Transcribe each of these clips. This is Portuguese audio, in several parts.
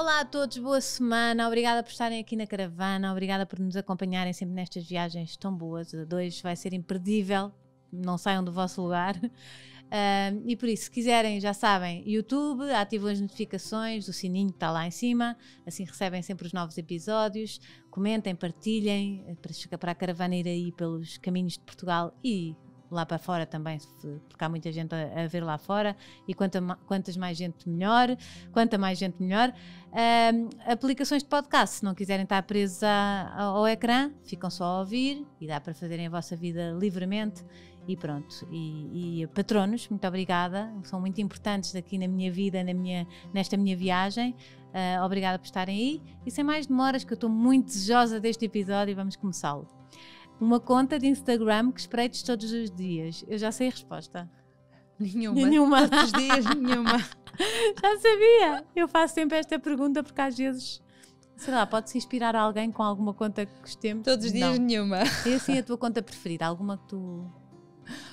Olá a todos, boa semana. Obrigada por estarem aqui na caravana. Obrigada por nos acompanharem sempre nestas viagens tão boas. A 2 vai ser imperdível. Não saiam do vosso lugar. Uh, e por isso, se quiserem, já sabem, YouTube, ativam as notificações, o sininho que está lá em cima, assim recebem sempre os novos episódios. Comentem, partilhem, eh, para, para a caravana ir aí pelos caminhos de Portugal e lá para fora também, porque há muita gente a, a ver lá fora e quanta, quantas mais gente melhor, quanta mais gente melhor. aplicações de podcast, se não quiserem estar presos a, a, ao ecrã, ficam só a ouvir e dá para fazerem a vossa vida livremente e pronto. E, e, patronos, muito obrigada, são muito importantes aqui na minha vida, na minha, nesta minha viagem. Uh, obrigada por estarem aí e sem mais demoras, que eu estou muito desejosa deste episódio e vamos começá-lo uma conta de Instagram que espreites todos os dias? Eu já sei a resposta. Nenhuma. Nenhuma. Todos os dias, nenhuma. já sabia. Eu faço sempre esta pergunta porque às vezes, sei lá, pode-se inspirar alguém com alguma conta que gostemos. Todos os dias, Não. nenhuma. E é assim a tua conta preferida? Alguma que tu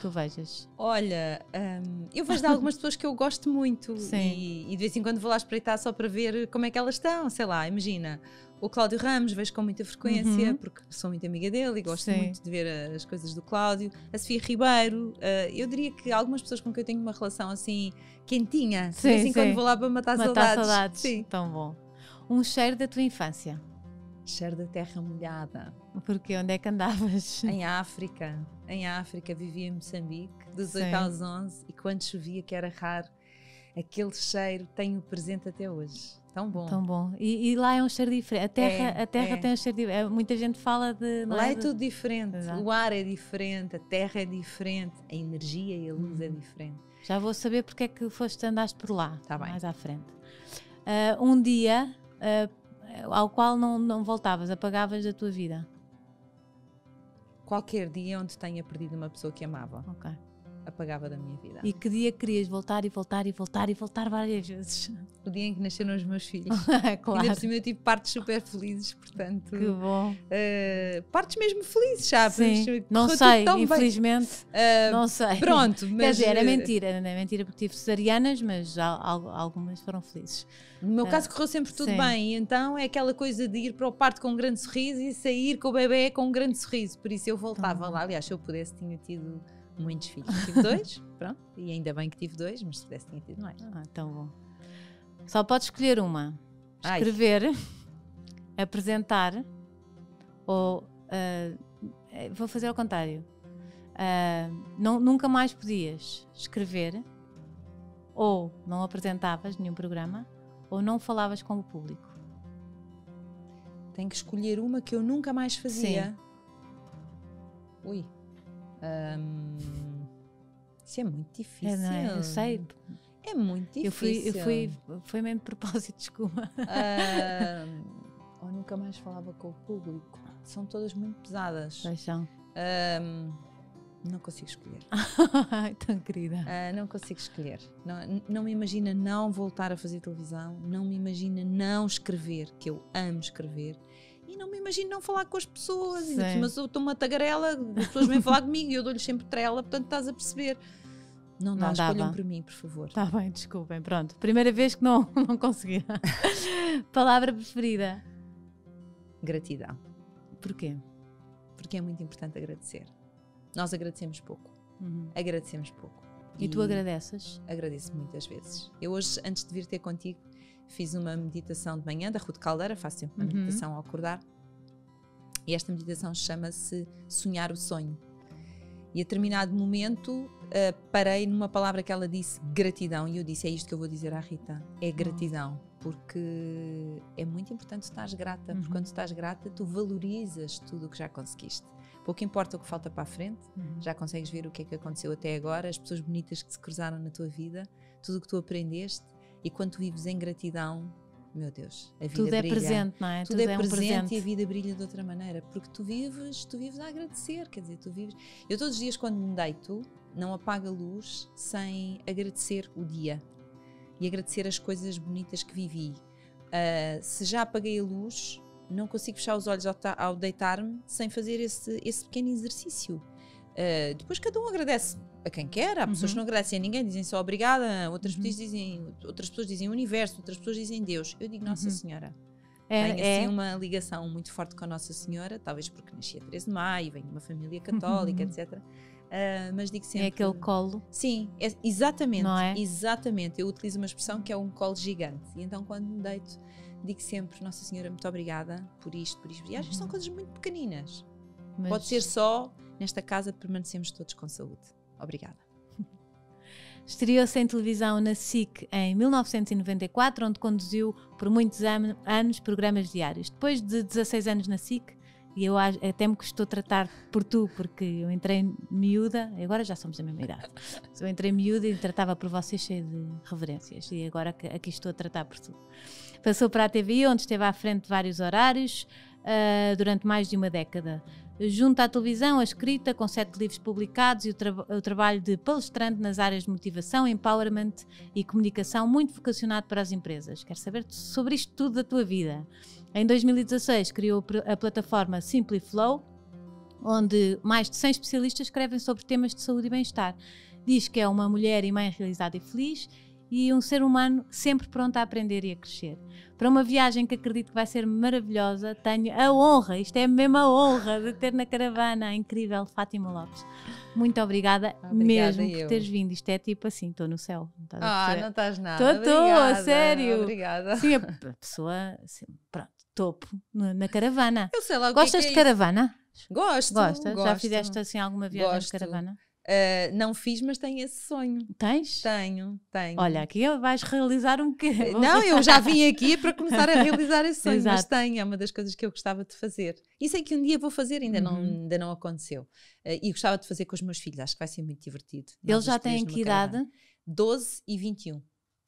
tu vejas? Olha, um, eu vejo de algumas pessoas que eu gosto muito e, e, de vez em quando vou lá espreitar só para ver como é que elas estão, sei lá, imagina o Cláudio Ramos vejo com muita frequência, uhum. porque sou muito amiga dele e gosto Sim. muito de ver eh, as coisas do Cláudio. A Sofia Ribeiro, uh, eu diria que algumas pessoas com quem eu tenho uma relação assim quentinha, sim, de assim, quando vou lá para matar, matar saudades. saudades. Sim. Tão bom. Um cheiro da tua infância. Cheiro da terra molhada. Porque onde é que andavas? Em África. Em África vivia em Moçambique, dos sim. 8 aos 11, e quando chovia, que era raro, aquele cheiro tenho presente até hoje. Tão bom. Tão bom. E, e, lá é um cheiro diferente. A terra, é, a terra é. tem um cheiro diferente. É, muita gente fala de. Lá é, é, tudo diferente. Exato. O ar é diferente, a terra é diferente, a energia e a luz hum. é uhum. diferente. Já vou saber porque é que foste andaste por lá, tá mais bem. à frente. Uh, um dia uh, ao qual não, não voltavas, apagavas da tua vida. Qualquer dia onde tenha perdido uma pessoa que amava. Ok apagava da minha vida. E que dia querias voltar e voltar e voltar e voltar várias vezes? O dia em que nasceram os meus filhos. claro. Ainda por cima eu tive partes super felizes, portanto. Que bom. Uh, partes mesmo felizes, sabes? Sim. Não sei, infelizmente. Uh, não sei. Pronto, mas. Quer dizer, era eh, mentira, não é mentira porque tive cesarianas, mas algumas foram felizes. No meu caso correu sempre tudo Sim. bem, então é aquela coisa de ir para o parto com um grande sorriso e sair com o bebê com um grande sorriso. Por isso eu voltava lá. Aliás, se eu pudesse, tinha tido muitos hum. filhos. Tive dois, pronto, e ainda bem que tive dois, mas se pudesse tinha tido mais. Ah, tão bom. Só pode escolher uma: escrever, Ai. apresentar ou. Uh, vou fazer ao contrário. Uh, não, nunca mais podias escrever, ou não apresentavas nenhum programa, ou não falavas com o público. Tenho que escolher uma que eu nunca mais fazia. Sim. Ui. Um, isso é muito difícil. É, não é? Eu sei. É muito difícil. Eu fui, eu fui foi mesmo de propósito, desculpa. Um, ou nunca mais falava com o público. São todas muito pesadas. Paixão. Um, não consigo escolher. Ai, Tão querida. Uh, não consigo escolher. Não, não me imagina não voltar a fazer televisão, não me imagina não escrever, que eu amo escrever, e não me imagino não falar com as pessoas. Disse, mas eu estou uma tagarela, as pessoas vêm falar comigo e eu dou-lhes sempre trela, portanto estás a perceber. Não, dá, não dá, escolham por mim, por favor. Está bem, desculpem. Pronto, primeira vez que não, não consegui. Palavra preferida? Gratidão. Porquê? Porque é muito importante agradecer. Nós agradecemos pouco. Uhum. Agradecemos pouco. E, e, tu agradeces? Agradeço muitas vezes. Eu hoje, antes de vir ter contigo, fiz uma meditação de manhã da Ruth Caldeira, faço sempre uma uhum. meditação ao acordar. E esta meditação chama-se Sonhar o Sonho. E a determinado momento uh, parei numa palavra que ela disse, gratidão, e eu disse: É isto que eu vou dizer à Rita, é gratidão. Porque é muito importante estás grata, uhum. porque quando estás grata, tu valorizas tudo o que já conseguiste. Pouco importa o que falta para a frente, uhum. já consegues ver o que é que aconteceu até agora, as pessoas bonitas que se cruzaram na tua vida, tudo o que tu aprendeste, e quando vives em gratidão, meu Deus, a vida Tudo é brilha. é presente, não é? Tudo, Tudo é, é um presente, presente, e a vida brilha de outra maneira, porque tu vives, tu vives a agradecer, quer dizer, tu vives. Eu todos os dias quando me deito, não apago a luz sem agradecer o dia e agradecer as coisas bonitas que vivi. Uh, se já apaguei a luz, não consigo fechar os olhos ao, ao deitar-me sem fazer esse, esse pequeno exercício eh, depois cada um agradece a quem quer, há pessoas uhum. que não agradecem a ninguém, dizem só obrigada, outras, uhum. pessoas, dizem, outras pessoas dizem universo, outras pessoas dizem Deus. Eu digo Nossa uhum. Senhora. É, Tenho é. assim uma ligação muito forte com a Nossa Senhora, talvez porque nasci a 13 de maio, venho de uma família católica, uhum. etc. Uh, eh, mas digo é sempre. É aquele colo. Sim, é, exatamente. Não é? Exatamente. Eu utilizo uma expressão que é um colo gigante. E então quando me deito, digo sempre: Nossa Senhora, muito obrigada por isto, por isto. E às vezes são uhum. coisas muito pequeninas. Mas... Pode ser só nesta casa permanecemos todos com saúde. Obrigada. Estreou-se em televisão na SIC em 1994, onde conduziu por muitos an anos programas diários. Depois de 16 anos na SIC, e eu até me custou tratar por tu, porque eu entrei miúda, agora já somos da mesma idade. Eu entrei miúda e tratava por vocês cheio de reverências, e agora aqui estou a tratar por tu. Passou para a TV, onde esteve à frente de vários horários uh, durante mais de uma década. Junto à televisão, a escrita, com sete livros publicados e o, tra o trabalho de palestrante nas áreas de motivação, empowerment e comunicação, muito vocacionado para as empresas. Quero saber sobre isto tudo da tua vida. Em 2016, criou a plataforma Simpliflow, onde mais de 100 especialistas escrevem sobre temas de saúde e bem-estar. Diz que é uma mulher e mãe realizada e feliz e um ser humano sempre pronto a aprender e a crescer. Para uma viagem que acredito que vai ser maravilhosa, tenho a honra, isto é mesmo a honra, de ter na caravana a incrível Fátima Lopes. Muito obrigada, obrigada mesmo eu. por teres vindo. Isto é tipo assim, estou no céu. Não ah, não estás nada. Estou, a sério. Obrigada. Sim, a pessoa, assim, pronto, topo na caravana. Eu sei lá é Gostas que é de caravana? Gosto, Gosto. Já fizeste assim alguma viagem gosto. de caravana? Uh, não fiz, mas tenho esse sonho. Tens? Tenho, tenho. Olha, aqui vais realizar um bocadinho. Eh, não, eu já vim aqui para começar a realizar esse sonho, mas tenho, é uma das coisas que eu gostava de fazer. E sei que um dia vou fazer, ainda, uhum. não, ainda não aconteceu. Uh, e gostava de fazer com os meus filhos, acho que vai ser muito divertido. Eles já têm que idade? 12 e 21.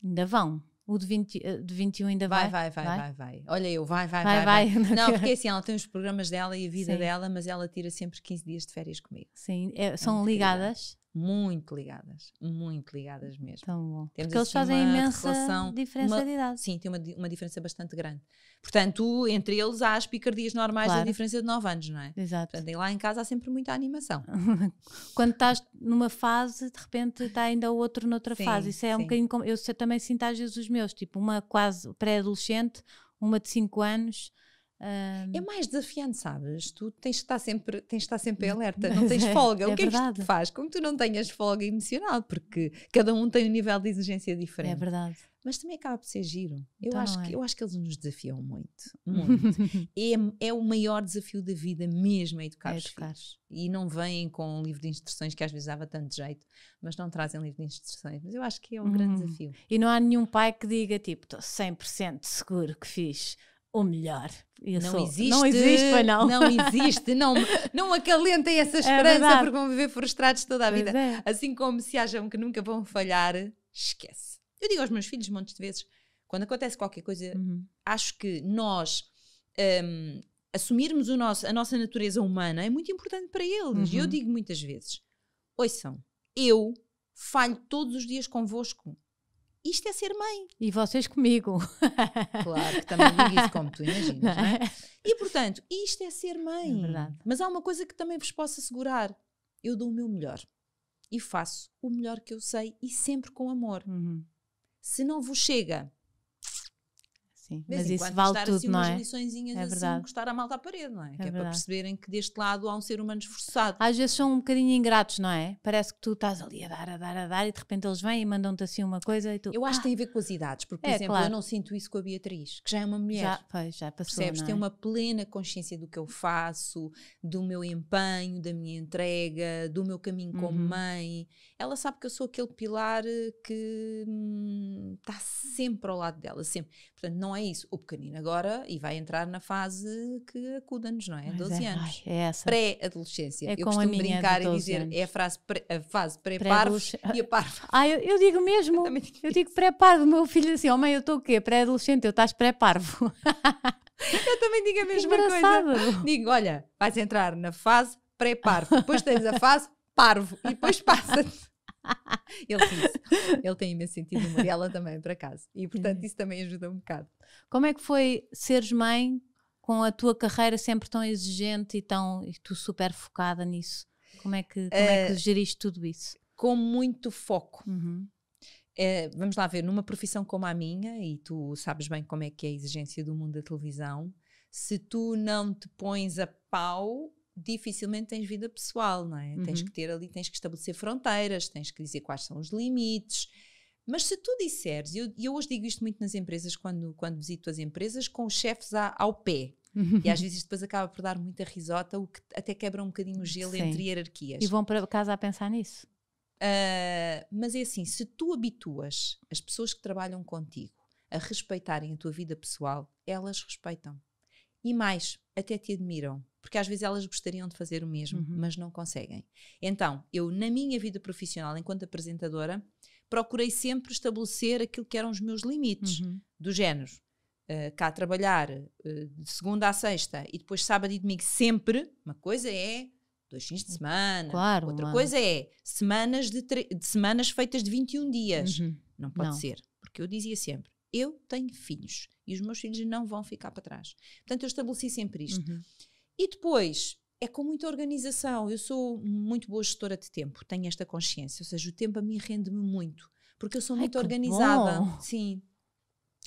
Ainda vão. O de, 20, eh, de 21 ainda vai? Vai, vai, vai, vai, vai. Olha eu, vai, vai, vai. vai, vai. Não, porque assim, ela tem os programas dela e a vida Sim. dela, mas ela tira sempre 15 dias de férias comigo. Sim, é, é são é ligadas? muito ligadas, muito ligadas hum, mesmo. Tão bom. Temos Porque eles assim fazem imensa relação, diferença uma, de idade. Sim, tem uma, uma diferença bastante grande. Portanto, entre eles há as picardias normais claro. da diferença de 9 anos, não é? Exato. Portanto, e lá em casa há sempre muita animação. Quando estás numa fase, de repente está ainda o outro noutra sim, fase. Isso é sim. um bocadinho como. Eu também sinto às vezes os meus, tipo uma quase pré-adolescente, uma de 5 anos um... É mais desafiante, sabes? Tu tens de estar sempre, tens que estar sempre alerta, não tens é, folga. É, é o que verdade. é que isto te faz? Como tu não tenhas folga emocional, porque cada um tem um nível de exigência é diferente. É verdade. Mas também acaba por ser giro. Eu, então acho, é. que, eu acho que eles nos desafiam muito. muito. é, é o maior desafio da vida mesmo, é a educar é os filhos. E não vêm com um livro de instruções que às vezes dava tanto jeito, mas não trazem livro de instruções. Mas eu acho que é um grande hum. desafio. E não há nenhum pai que diga, tipo, estou 100% seguro que fiz ou melhor. Eu não sou. existe. Não existe, pois não. Não existe. Não, não acalentem essa é esperança é porque vão viver frustrados toda a vida. É. Assim como se acham que nunca vão falhar, esquece. Eu digo aos meus filhos montes de vezes, quando acontece qualquer coisa, uhum. acho que nós um, assumirmos o nosso, a nossa natureza humana é muito importante para eles. E uhum. eu digo muitas vezes, ouçam, eu falho todos os dias convosco isto é ser mãe. E vocês comigo. Claro, que também digo isso como tu imaginas, não é? é? E portanto, isto é ser mãe. É Mas há uma coisa que também vos posso assegurar: eu dou o meu melhor e faço o melhor que eu sei e sempre com amor. Uhum. Se não vos chega sim. Mas, mas isso vale assim tudo, é? É assim, não é? é verdade. encostar a malta à parede, não é? é que é verdade. para perceberem que deste lado há um ser humano esforçado. Às vezes são um bocadinho ingratos, não é? Parece que tu estás ali a dar, a dar, a dar e de repente eles vêm e mandam-te assim uma coisa e tu... Eu acho ah, que tem a ver com as idades, porque, por é, exemplo, claro. eu não sinto isso com a Beatriz, que já é uma mulher. Já, pois, já passou, Percebes? É? Tem uma plena consciência do que eu faço, do meu empenho, da minha entrega, do meu caminho uhum. como mãe. Ela sabe que eu sou aquele pilar eh, que hum, está sempre ao lado dela, sempre. Portanto, não é é isso. O pequenino agora e vai entrar na fase que acuda-nos, não é? Pois 12 é. anos. Ai, é essa. Pré-adolescência. É eu costumo brincar e dizer, anos. é a, frase a fase pré-parvos pré e a parvo. Ah, eu, eu digo mesmo. eu, eu digo pré-parvo. meu filho assim, oh mãe, eu estou o quê? Pré-adolescente, eu estás pré-parvo. eu também digo a mesma coisa. Digo, olha, vais entrar na fase pré-parvo. Depois tens a fase parvo e depois passa-te. ele disse. Ele tem imenso sentido de humor e ela também, por acaso. E portanto, isso também ajuda um bocado. Como é que foi seres mãe com a tua carreira sempre tão exigente e, tão, e tu super focada nisso? Como é que, como é que eh, geriste tudo isso? Com muito foco. Uhum. Eh, vamos lá ver, numa profissão como a minha, e tu sabes bem como é que é a exigência do mundo da televisão, se tu não te pões a pau, dificilmente tens vida pessoal, não é? Uhum. Tens que ter ali, tens que estabelecer fronteiras, tens que dizer quais são os limites. Mas se tu disseres, e eu, eu, hoje digo isto muito nas empresas, quando, quando visito as empresas, com os chefes ao pé. Uhum. E às vezes depois acaba por dar muita risota, o que até quebra um bocadinho o gelo Sim. entre hierarquias. E vão para casa a pensar nisso. Uh, mas é assim, se tu habituas as pessoas que trabalham contigo a respeitarem a tua vida pessoal, elas respeitam. E mais, até te admiram, porque às vezes elas gostariam de fazer o mesmo, uhum. mas não conseguem. Então, eu, na minha vida profissional, enquanto apresentadora, procurei sempre estabelecer aquilo que eram os meus limites, uhum. do género. Uh, cá trabalhar uh, de segunda a sexta e depois sábado e domingo sempre, uma coisa é dois fins de semana, claro, outra mano. coisa é semanas de, de, semanas feitas de 21 dias. Uhum. Não pode não. ser, porque eu dizia sempre: eu tenho filhos e os meus filhos não vão ficar para trás. Portanto, eu estabeleci sempre isto. Uhum. E depois, é com muita organização. Eu sou muito boa gestora de tempo, tenho esta consciência. Ou seja, o tempo a mim rende-me muito, porque eu sou muito organizada. Bom. Sim.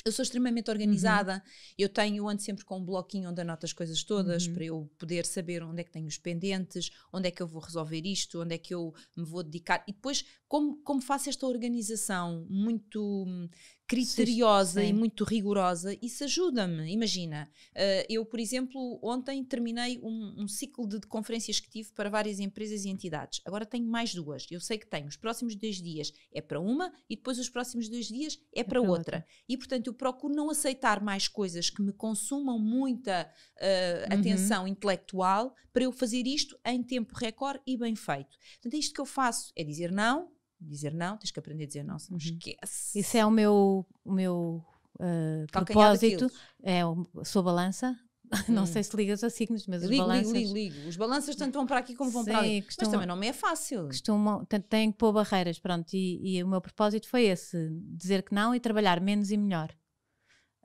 Eu sou extremamente uhum. organizada. Uhum. Eu tenho, ando sempre com um bloquinho onde anoto as coisas todas uhum. para eu poder saber onde é que tenho os pendentes, onde é que eu vou resolver isto, onde é que eu me vou dedicar. E depois, como, como faço esta organização muito hum, criteriosa Sim. e muito rigorosa, isso ajuda-me. Imagina, eh, eu, por exemplo, ontem terminei um, um ciclo de, conferências que tive para várias empresas e entidades. Agora tenho mais duas. Eu sei que tenho. Os próximos dois dias é para uma e depois os próximos dois dias é, é para, outra. outra. E, portanto, eu procuro não aceitar mais coisas que me consumam muita uh, uhum. atenção intelectual para eu fazer isto em tempo recorde e bem feito. Portanto, é isto que eu faço é dizer não, dizer não, tens que aprender a dizer não, se não uhum. esquece. Isso é o meu, o meu uh, propósito, é a sua balança. Hum. Não sei se ligas a signos, mas ligo, os balanças. Ligo, ligo, ligo. Os balanças tanto vão para aqui como vão Sim, para ali. mas também não me é fácil. Costumam, têm que pôr barreiras, pronto. E, e o meu propósito foi esse: dizer que não e trabalhar menos e melhor.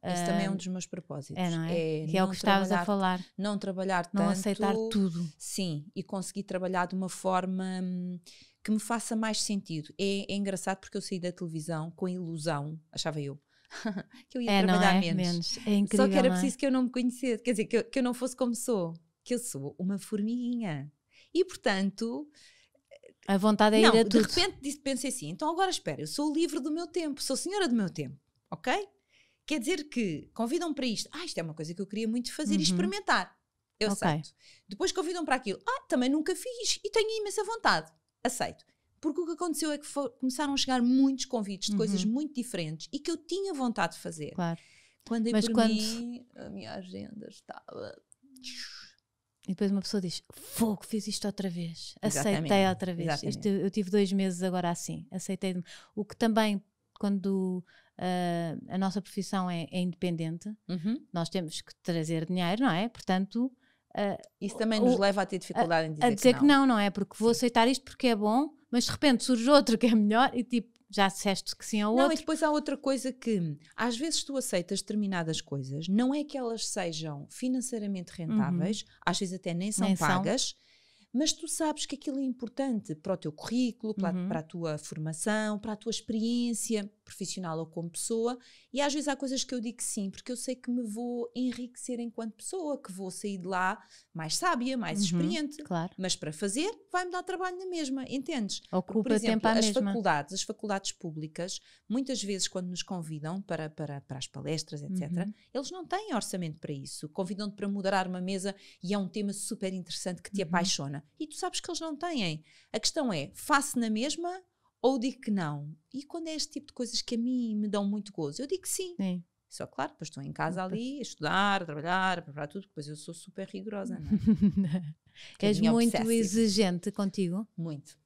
Esse uh, também é um ah, dos meus propósitos. É, não é? é que é o que estavas a falar. Não trabalhar não tanto. Não aceitar tudo. Sim, e conseguir trabalhar de uma forma hum, que me faça mais sentido. É, é engraçado porque eu saí da televisão com a ilusão, achava eu, que eu ia é, trabalhar é? menos. menos. É incrível, Só que era é? preciso que eu não me conhecesse, quer dizer, que eu, que eu não fosse como sou, que eu sou uma formiguinha. E portanto, a vontade é não, ir a de tudo. De repente pensei assim, então agora espera, eu sou livre do meu tempo, sou senhora do meu tempo, ok? Quer dizer que convidam para isto, ah, isto é uma coisa que eu queria muito fazer uhum. e experimentar. Eu okay. Aceito. Depois convidam para aquilo, ah, também nunca fiz e tenho imensa vontade aceito. Porque o que aconteceu é que for, começaram a chegar muitos convites de uhum. coisas muito diferentes e que eu tinha vontade de fazer. Claro. Quando Mas quando... Mim, a minha agenda estava. E depois uma pessoa diz: Fogo, fiz isto outra vez. Exatamente. Aceitei outra vez. eu tive dois meses agora assim. Aceitei. O que também, quando uh, a nossa profissão é, é independente, uhum. nós temos que trazer dinheiro, não é? Portanto, Uh, Isso também nos o, leva a ter dificuldade a, em dizer, a dizer que, não. que não, não é? Porque vou aceitar isto porque é bom, mas de repente surge outro que é melhor e tipo, já disseste que sim ao não, outro. Não, e depois há outra coisa que às vezes tu aceitas determinadas coisas, não é que elas sejam financeiramente uhum. rentáveis, uhum. às vezes até nem são nem pagas, são mas tu sabes que aquilo é importante para o teu currículo, para, uhum. a, para, a tua formação, para a tua experiência profissional ou como pessoa. E às vezes há coisas que eu digo sim, porque eu sei que me vou enriquecer enquanto pessoa, que vou sair de lá mais sábia, mais uhum. experiente. Claro. Mas para fazer, vai-me dar trabalho na mesma, entendes? Ocupa porque, por exemplo, tempo à as mesma. faculdades, as faculdades públicas, muitas vezes quando nos convidam para, para, para as palestras, etc., uhum. eles não têm orçamento para isso. Convidam-te para moderar uma mesa e é um tema super interessante que te uhum. apaixona e tu sabes que eles não têm. A questão é, faço na mesma ou digo que não? E quando é este tipo de coisas que a mim me dão muito gozo, eu digo que sim. É. Só claro, depois estou em casa ali a estudar, a trabalhar, a preparar tudo, depois eu sou super rigorosa. Não é? És muito exigente contigo? Muito.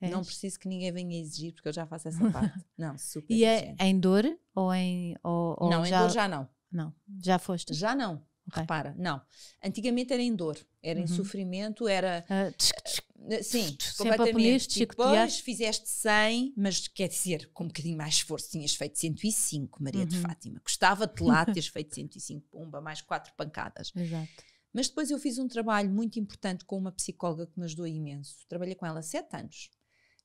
És? Não preciso que ninguém venha exigir, porque eu já faço essa parte. Não, super. E é exigente. é em dor ou em. Ou, ou não, já... em dor já não. Não, já foste. Já não. Okay. Repara, não. Antigamente era em dor, era uhum. em sofrimento, era. Ah, ah, ah, sim, completamente. depois tipo, fizeste 100, mas quer dizer, com um bocadinho mais esforço tinhas feito 105, Maria uhum. de Fátima. Gostava-te lá teres feito 105, pumba, mais quatro pancadas. Exato. Mas depois eu fiz um trabalho muito importante com uma psicóloga que me ajudou imenso. Trabalhei com ela sete anos.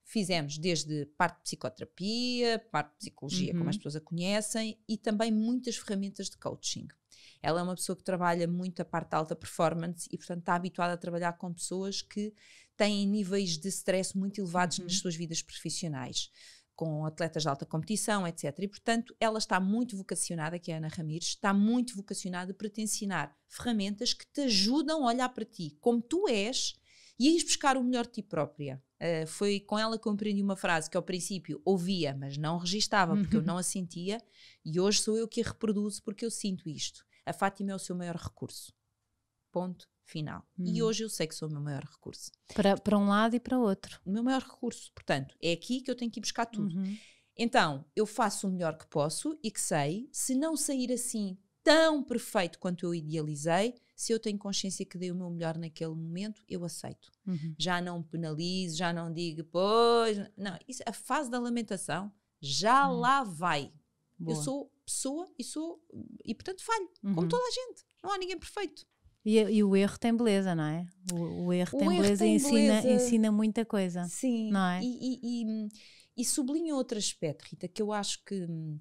Fizemos desde parte de psicoterapia, parte de psicologia, uhum. como as uhum. pessoas a conhecem, e também muitas ferramentas de coaching. Ela é uma pessoa que trabalha muito a parte alta performance e, portanto, está habituada a trabalhar com pessoas que têm níveis de stress muito elevados uhum. nas suas vidas profissionais com atletas de alta competição, etc. E, portanto, ela está muito vocacionada, que é a Ana Ramires, está muito vocacionada para te ensinar ferramentas que te ajudam a olhar para ti, como tu és, e a ir buscar o melhor de ti própria. Uh, foi com ela que eu compreendi uma frase que ao princípio ouvia, mas não registava, porque eu uhum. não a sentia, e hoje sou eu que a reproduzo porque eu sinto isto. A Fátima é o seu maior recurso. Ponto final. Hum. E hoje eu sei que sou o meu maior recurso. Para, para um lado e para outro. O meu maior recurso, portanto, é aqui que eu tenho que ir buscar tudo. Uhum. Então, eu faço o melhor que posso e que sei, se não sair assim tão perfeito quanto eu idealizei, se eu tenho consciência que dei o meu melhor naquele momento, eu aceito. Uhum. Já não penalizo, já não digo, pois, não, isso, a fase da lamentação já uhum. lá vai. Boa. Eu sou pessoa e sou e portanto falho, uhum. como toda a gente. Não há ninguém perfeito. E, e o erro tem beleza, não é? O, o erro o tem, erro beleza, tem ensina, beleza ensina muita coisa. Sim. Não é? E, e, e, sublinho outro aspecto, Rita, que eu acho que hum,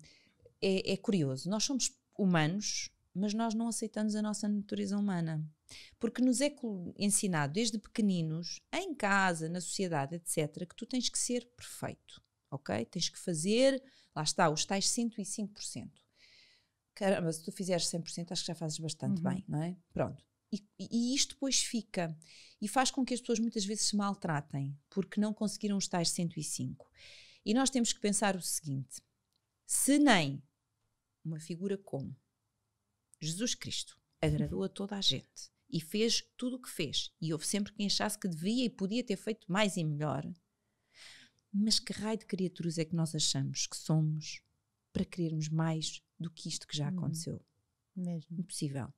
é, é curioso. Nós somos humanos, mas nós não aceitamos a nossa natureza humana. Porque nos é ensinado desde pequeninos, em casa, na sociedade, etc., que tu tens que ser perfeito ok? Tens que fazer, lá está, os tais 105%. Caramba, se tu fizeres 100%, acho que já fazes bastante uhum. bem, não é? Pronto. E, e, isto depois fica e faz com que as pessoas muitas vezes se maltratem porque não conseguiram os tais 105. E nós temos que pensar o seguinte: se nem uma figura como Jesus Cristo agradou a toda a gente e fez tudo o que fez, e houve sempre quem achasse que devia e podia ter feito mais e melhor, mas que raio de criaturas é que nós achamos que somos para querermos mais do que isto que já uhum. aconteceu? Mesmo. Impossível.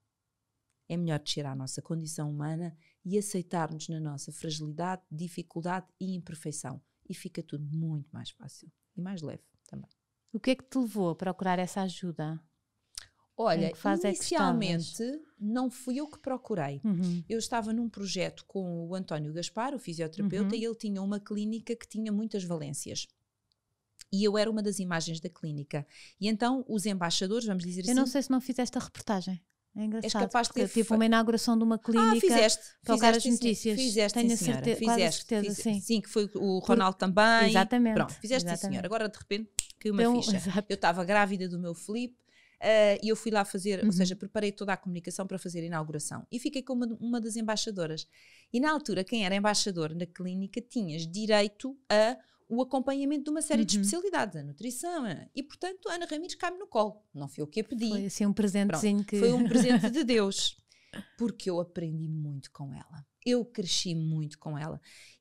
É melhor descer à nossa condição humana e aceitarmos na nossa fragilidade, dificuldade e imperfeição. E fica tudo muito mais fácil e mais leve também. O que é que te levou a procurar essa ajuda? Olha, é inicialmente não fui eu que procurei. Uhum. Eu estava num projeto com o António Gaspar, o fisioterapeuta, uhum. e ele tinha uma clínica que tinha muitas valências e eu era uma das imagens da clínica. E então os embaixadores, vamos dizer eu assim. Eu não sei se não fiz esta reportagem. É engraçado. És capaz de ter. Tive uma inauguração de uma ah, clínica. Ah, fizeste. fizeste, as notícias. Fizeste, Tenho sim, senhora. Certeza, fizeste, certeza, sim. Sim, que foi o Ronaldo Por, também. Exatamente. Pronto, fizeste, exatamente. senhora. Agora de repente caiu uma então, ficha. Eu estava grávida do meu Felipe Uh, e eu fui lá fazer, uhum. ou seja, preparei toda a comunicação para fazer a inauguração. E fiquei como uma, uma das embaixadoras. E na altura, quem era embaixador na clínica tinhas direito a o acompanhamento de uma série uhum. de especialidades, a nutrição, e portanto Ana Ramires cai-me no colo. Não foi o que a pedi. Foi assim um presentezinho Pronto, que. Foi um presente de Deus, porque eu aprendi muito com ela. Eu cresci muito com ela.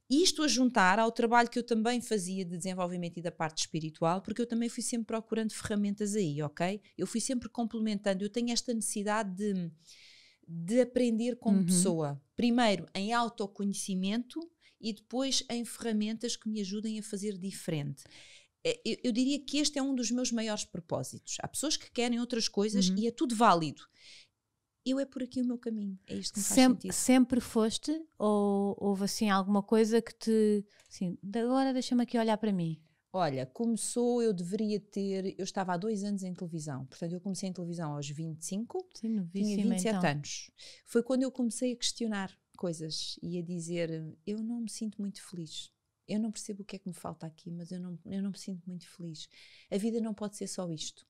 Isto a juntar ao trabalho que eu também fazia de desenvolvimento e da parte espiritual, porque eu também fui sempre procurando ferramentas aí, ok? Eu fui sempre complementando. Eu tenho esta necessidade de, de aprender como uhum. pessoa. Primeiro, em autoconhecimento e depois em ferramentas que me ajudem a fazer diferente. É, eu, eu, diria que este é um dos meus maiores propósitos. Há pessoas que querem outras coisas uhum. e é tudo válido eu é por aqui o meu caminho, é isto que me faz sempre, sentido. Sempre foste ou houve assim alguma coisa que te, assim, agora deixa-me aqui olhar para mim? Olha, começou, eu deveria ter, eu estava há dois anos em televisão, portanto eu comecei em televisão aos 25, Sim, tinha 27 então. anos. Foi quando eu comecei a questionar coisas e a dizer, eu não me sinto muito feliz, eu não percebo o que é que me falta aqui, mas eu não, eu não me sinto muito feliz. A vida não pode ser só isto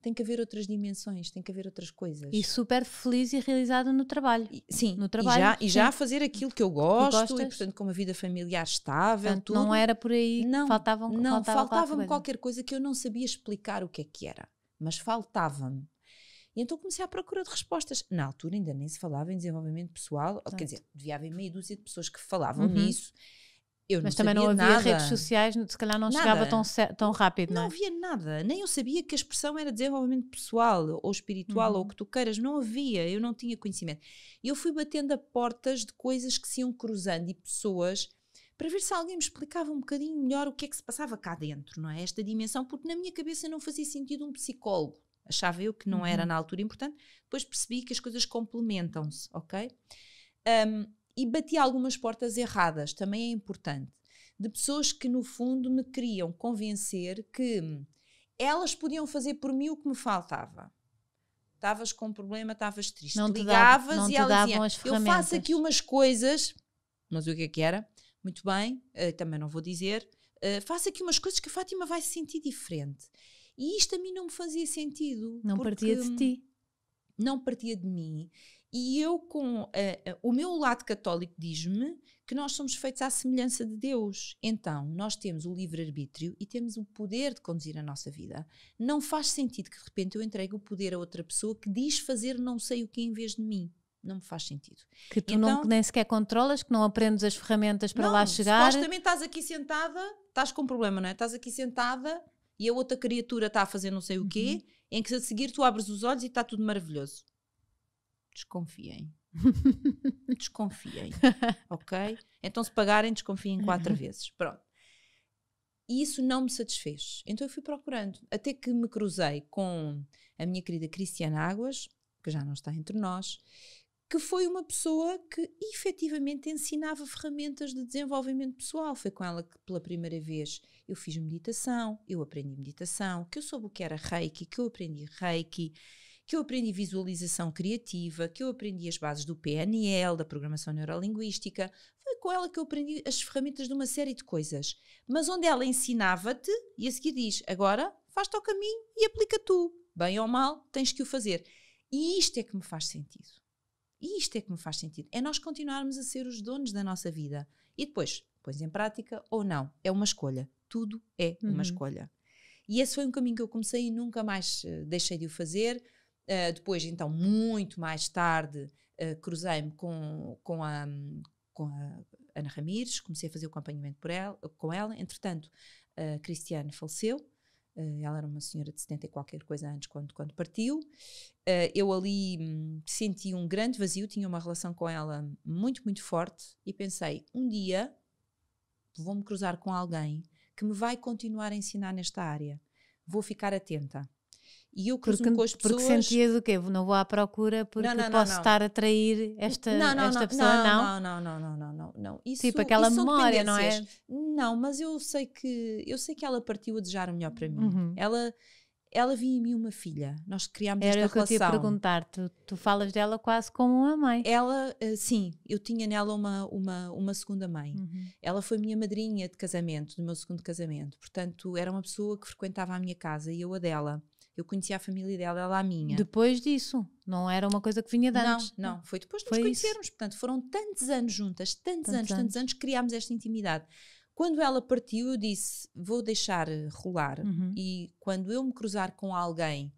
tem que haver outras dimensões, tem que haver outras coisas. E super feliz e realizado no trabalho. E, sim, no trabalho. E já, a fazer aquilo que eu gosto, e portanto com uma vida familiar estável, portanto, tudo. Não era por aí, não, faltavam, não, faltava, faltava qualquer, coisa. qualquer coisa que eu não sabia explicar o que é que era, mas faltava-me. E então comecei à procura de respostas. Na altura ainda nem se falava em desenvolvimento pessoal, certo. quer dizer, devia haver meia dúzia de pessoas que falavam uhum. nisso. Eu Mas não também não havia nada. redes sociais, se calhar não nada. chegava tão, tão rápido, não, não é? havia nada, nem eu sabia que a expressão era desenvolvimento pessoal ou espiritual uhum. ou o uhum. que tu queiras, não havia, eu não tinha conhecimento. E eu fui batendo a portas de coisas que se iam cruzando e pessoas para ver se alguém me explicava um bocadinho melhor o que é que se passava cá dentro, não é? Esta dimensão, porque na minha cabeça não fazia sentido um psicólogo. Achava eu que não uhum. era na altura importante, depois percebi que as coisas complementam-se, ok? Um, e bati algumas portas erradas, também é importante, de pessoas que no fundo me queriam convencer que elas podiam fazer por mim o que me faltava. Estavas com um problema, estavas triste. Não Ligavas dava, não e elas dizia: Eu faço aqui umas coisas, mas o que é que era? Muito bem, uh, também não vou dizer. Uh, faço aqui umas coisas que a Fátima vai se sentir diferente. E isto a mim não me fazia sentido. Não partia de ti. Não partia de mim. E eu, com uh, o meu lado católico, diz-me que nós somos feitos à semelhança de Deus. Então, nós temos o livre-arbítrio e temos o poder de conduzir a nossa vida. Não faz sentido que de repente eu entregue o poder a outra pessoa que diz fazer não sei o que em vez de mim. Não me faz sentido. Que tu então, não, nem sequer controlas, que não aprendes as ferramentas para não, lá chegar. também estás aqui sentada, estás com um problema, não é? Estás aqui sentada e a outra criatura está a fazer não sei o quê, uhum. em que a seguir tu abres os olhos e está tudo maravilhoso desconfiem. desconfiem, ok? Então, se pagarem, desconfiem quatro uhum. vezes. Pronto. E isso não me satisfez. Então, eu fui procurando. Até que me cruzei com a minha querida Cristiana Águas, que já não está entre nós, que foi uma pessoa que efetivamente ensinava ferramentas de desenvolvimento pessoal. Foi com ela que pela primeira vez eu fiz meditação, eu aprendi meditação, que eu soube o que era Reiki, que eu aprendi Reiki, que eu aprendi visualização criativa, que eu aprendi as bases do PNL, da programação neurolinguística. Foi com ela que eu aprendi as ferramentas de uma série de coisas. Mas onde ela ensinava-te e a seguir diz: agora faz-te ao caminho e aplica tu. Bem ou mal, tens que o fazer. E isto é que me faz sentido. E isto é que me faz sentido. É nós continuarmos a ser os donos da nossa vida. E depois, pões em prática ou não. É uma escolha. Tudo é uma uhum. escolha. E esse foi um caminho que eu comecei e nunca mais eh, deixei de o fazer Uh, depois, então, muito mais tarde, uh, cruzei-me com, com, a, hum, com a Ana Ramires, comecei a fazer o acompanhamento por ela, com ela. Entretanto, a uh, Cristiane faleceu. Eh, ela era uma senhora de 70 e qualquer coisa antes. quando, quando partiu. eu ali hum, senti um grande vazio, tinha uma relação com ela muito, muito forte e pensei: um dia vou-me cruzar com alguém que me vai continuar a ensinar nesta área. Vou ficar atenta. E eu cruzo-me com as pessoas. Porque sentias o quê? Não vou à procura porque não, não, não, posso estar a atrair esta, esta pessoa, não? Não, não, não, não, não, não. Isso, tipo aquela memória, não é? Não, mas eu sei que eu sei que ela partiu a desejar o melhor para mim. Uhum. Ela ela via em mim uma filha. Nós criámos Era esta relação. Era o que eu te ia perguntar. Tu, tu falas dela quase como uma mãe. Ela, eh, sim, eu tinha nela uma, uma, uma segunda mãe. Uhum. Ela foi minha madrinha de casamento, do meu segundo casamento. Portanto, era uma pessoa que frequentava a minha casa e eu a dela. Eu conhecia a família dela, ela a minha. Depois disso? Não era uma coisa que vinha de antes? Não, não. Foi depois de foi nos conhecermos. Isso. Portanto, foram tantos anos juntas, tantos, tantos anos, anos, tantos anos, criámos esta intimidade. Quando ela partiu, eu disse: vou deixar eh, rolar. Uhum. E quando eu me cruzar com alguém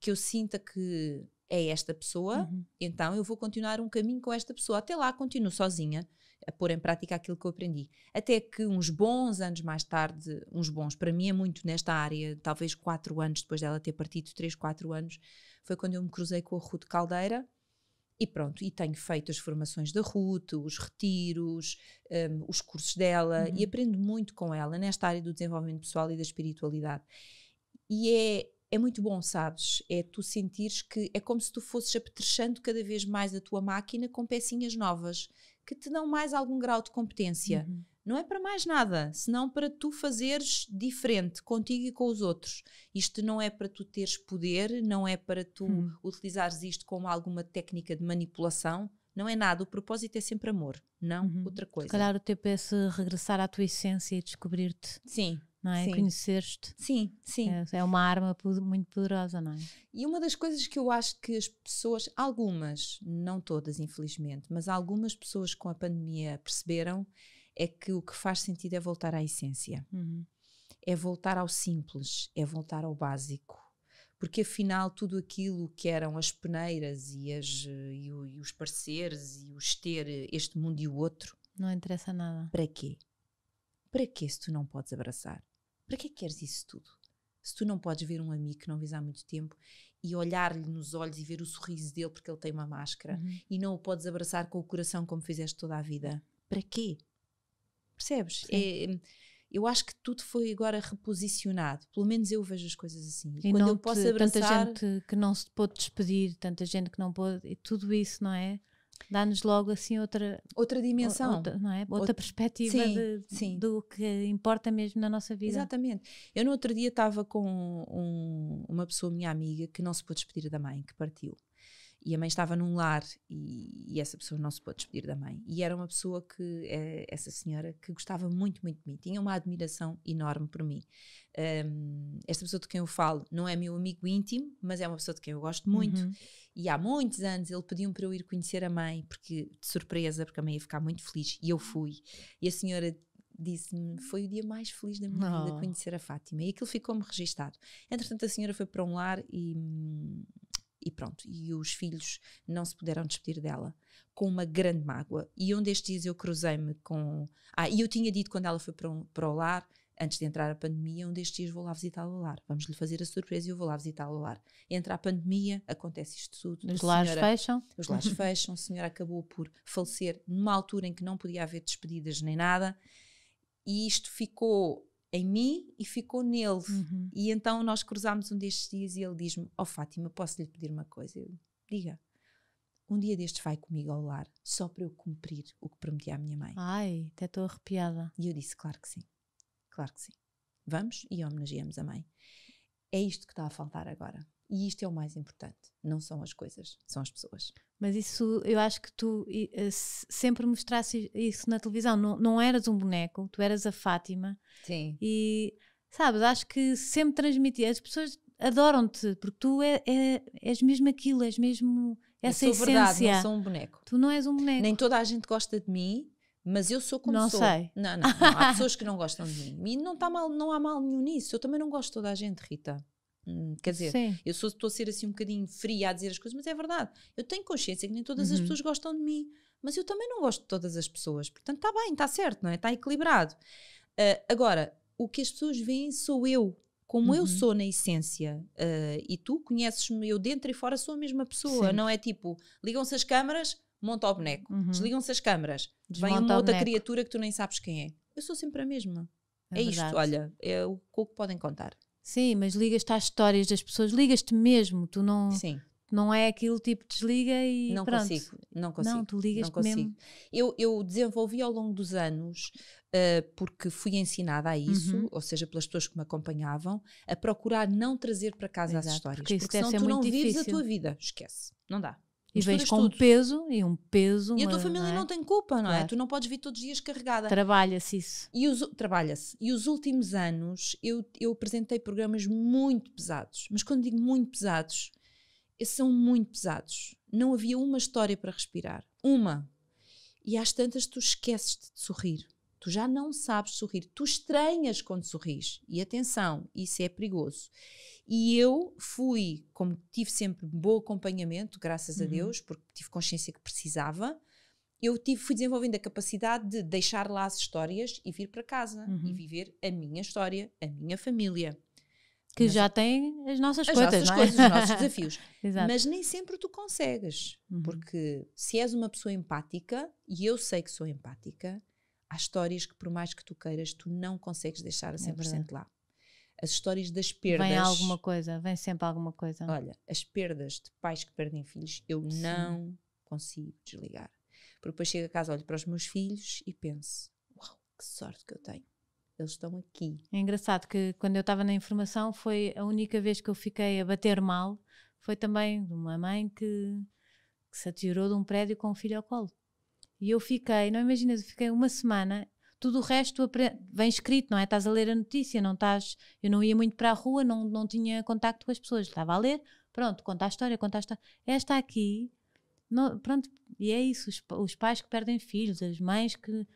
que eu sinta que é esta pessoa, uhum. então eu vou continuar um caminho com esta pessoa. Até lá continuo sozinha a pôr em prática aquilo que eu aprendi. Até que uns bons anos mais tarde, uns bons, para mim é muito nesta área, talvez quatro anos depois dela ter partido, três, quatro anos, foi quando eu me cruzei com a Ruth Caldeira e pronto, e tenho feito as formações da Ruth, os retiros, um, os cursos dela uhum. e aprendo muito com ela nesta área do desenvolvimento pessoal e da espiritualidade. E é, é muito bom, sabes? É tu sentires que é como se tu fosses apetrechando cada vez mais a tua máquina com pecinhas novas que te dão mais algum grau de competência. Uhum. Não é para mais nada, senão para tu fazeres diferente contigo e com os outros. Isto não é para tu teres poder, não é para tu hum. utilizares isto como alguma técnica de manipulação, não é nada. O propósito é sempre amor, não uhum. outra coisa. Se calhar o tempo é se regressar à tua essência e descobrir-te. Sim não é? Conhecer-te. Sim, sim. É, é, uma arma muito poderosa, não é? E uma das coisas que eu acho que as pessoas, algumas, não todas, infelizmente, mas algumas pessoas com a pandemia perceberam é que o que faz sentido é voltar à essência. Uhum. É voltar ao simples, é voltar ao básico porque afinal tudo aquilo que eram as peneiras e, as, e, o, e os parceiros e os ter este mundo e o outro não interessa nada. Para quê? Para que se tu não podes abraçar? Para é que queres isso tudo? Se tu não podes ver um amigo que não vês há muito tempo e olhar-lhe nos olhos e ver o sorriso dele porque ele tem uma máscara uhum. e não o podes abraçar com o coração como fizeste toda a vida, para quê? Percebes? É, hum, eu acho que tudo foi agora reposicionado. Pelo menos eu vejo as coisas assim. E, quando eu posso te, abraçar. Tanta gente que não se pôde despedir, tanta gente que não pôde. Tudo isso, não é? dá-nos logo assim outra outra dimensão, outra, não é? Outra, outra perspectiva sim, de, sim. do que importa mesmo na nossa vida. Exatamente. Eu no outro dia estava com um, uma pessoa minha amiga que não se pôde despedir da mãe que partiu e a mãe estava num lar e, e, essa pessoa não se pôde despedir da mãe. E era uma pessoa que, é, essa senhora, que gostava muito, muito de mim, tinha uma admiração enorme por mim. Um, esta pessoa de quem eu falo não é meu amigo íntimo, mas é uma pessoa de quem eu gosto muito. Uhum. E há muitos anos ele pediu-me para eu ir conhecer a mãe, porque de surpresa, porque a mãe ia ficar muito feliz, e eu fui. E a senhora disse-me foi o dia mais feliz da minha oh. vida conhecer a Fátima e aquilo ficou-me registado. Entretanto, a senhora foi para um lar e, hum, e pronto, e os filhos não se puderam despedir dela, com uma grande mágoa. E um destes dias eu cruzei-me com. Ah, e eu tinha dito quando ela foi para, um, para o lar, antes de entrar a pandemia, um destes dias vou lá visitá o ao lar. Vamos lhe fazer a surpresa e eu vou lá visitá o ao lar. Entra a pandemia, acontece isto tudo. Os lares fecham? Os lares fecham. A senhora acabou por falecer numa altura em que não podia haver despedidas nem nada. E isto ficou em mim e ficou nele. Uhum. E então nós cruzámos um destes dias e ele diz-me: Ó oh, Fátima, posso lhe pedir uma coisa? Eu, Diga, um dia destes vai comigo ao lar, só para eu cumprir o que prometi à minha mãe. Ai, até estou arrepiada. E eu disse: Claro que sim, claro que sim. Vamos e homenageamos a mãe. É isto que está a faltar agora. E isto é o mais importante. Não são as coisas, são as pessoas. Mas isso, eu acho que tu eh, sempre mostraste isso na televisão. Não, não eras um boneco, tu eras a Fátima. Sim. E, sabes, acho que sempre transmitia. As pessoas adoram-te, porque tu é, é, és mesmo aquilo, és mesmo essa eu sou essência. verdade, não sou um boneco. Tu não és um boneco. Nem toda a gente gosta de mim, mas eu sou como não sou. Sei. Não, não, não. Há pessoas que não gostam de mim. E não, tá mal, não há mal nenhum nisso. Eu também não gosto de toda a gente, Rita. Hum, quer dizer, Sim. eu sou, estou a ser assim um bocadinho fria a dizer as coisas, mas é verdade. Eu tenho consciência que nem todas uhum. as pessoas gostam de mim, mas eu também não gosto de todas as pessoas. Portanto, está bem, está certo, não é? Está equilibrado. Uh, agora, o que as pessoas veem sou eu. Como uhum. eu sou na essência uh, e tu conheces-me, eu dentro e fora sou a mesma pessoa, Sim. não é tipo, ligam-se as câmaras, monta o boneco, uhum. desligam-se as câmaras, Desmonta vem uma outra criatura que tu nem sabes quem é. Eu sou sempre a mesma. É, é isto, olha, é o que podem contar. Sim, mas ligas-te às histórias das pessoas, ligas-te mesmo, tu não. Sim. Não é aquilo tipo desliga e não pronto. consigo, não consigo. Não, tu ligas não consigo. mesmo. Eu, eu desenvolvi ao longo dos anos, uh, porque fui ensinada a isso, uhum. ou seja, pelas pessoas que me acompanhavam, a procurar não trazer para casa Exato, as histórias, porque, porque senão tu não difícil. vives a tua vida, esquece, não dá. E Misturas vens com tudo. um peso e um peso. E a tua família não, é? não tem culpa, não é? Tu não podes vir todos os dias carregada. Trabalha-se isso. E os, trabalha-se. E os últimos anos eu, eu apresentei programas muito pesados. Mas quando digo muito pesados, eh, são muito pesados. Não havia uma história para respirar. Uma. E às tantas tu esqueces de sorrir. Tu já não sabes sorrir, tu estranhas quando sorris. E atenção, isso é perigoso. E eu fui, como tive sempre bom acompanhamento, graças uhum. a Deus, porque tive consciência que precisava, eu tive, fui desenvolvendo a capacidade de deixar lá as histórias e vir para casa uhum. e viver a minha história, a minha família. Que Mas, já tem as nossas as coisas, nossas é? coisas os nossos desafios. Mas nem sempre tu consegues, uhum. porque se és uma pessoa empática, e eu sei que sou empática, Há histórias que, por mais que tu queiras, tu não consegues deixar a 100% é lá. As histórias das perdas. Vem alguma coisa, vem sempre alguma coisa. Olha, as perdas de pais que perdem filhos, eu Sim. não consigo desligar. Porque depois chego a casa, olho para os meus filhos e penso: uau, que sorte que eu tenho. Eles estão aqui. É engraçado que quando eu estava na informação, foi a única vez que eu fiquei a bater mal. Foi também de uma mãe que, que se atirou de um prédio com um filho ao colo. E eu fiquei, não imaginas, eu fiquei uma semana, tudo o resto vem escrito, não é? Estás a ler a notícia, não estás. Eu não ia muito para a rua, não, não tinha contacto com as pessoas, estava a ler, pronto, conta a história, conta a história. Esta aqui, não, pronto, e é isso, os, os pais que perdem filhos, as mães que.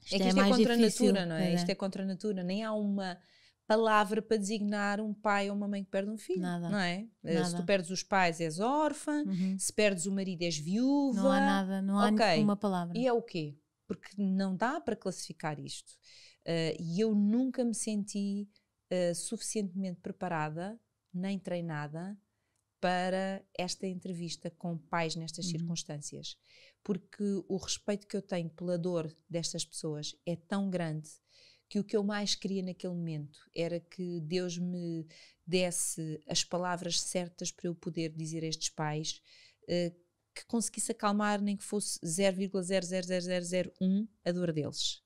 Isto é que é isto é, é contra difícil, a natura, não é? é? Isto é contra a natura, nem há uma palavra para designar um pai ou uma mãe que perde um filho. Nada. Não é? Nada. Eh, se tu perdes os pais, és órfã. Uhum. Se perdes o marido, és viúva. Não há nada, não há okay. nenhuma palavra. E é o quê? Porque não dá para classificar isto. Uh, e eu nunca me senti uh, suficientemente preparada, nem treinada, para esta entrevista com pais nestas uhum. circunstâncias. Porque o respeito que eu tenho pela dor destas pessoas é tão grande que o que eu mais queria naquele momento era que Deus me desse as palavras certas para eu poder dizer a estes pais eh, que conseguisse acalmar, nem que fosse 0,00001 a dor deles.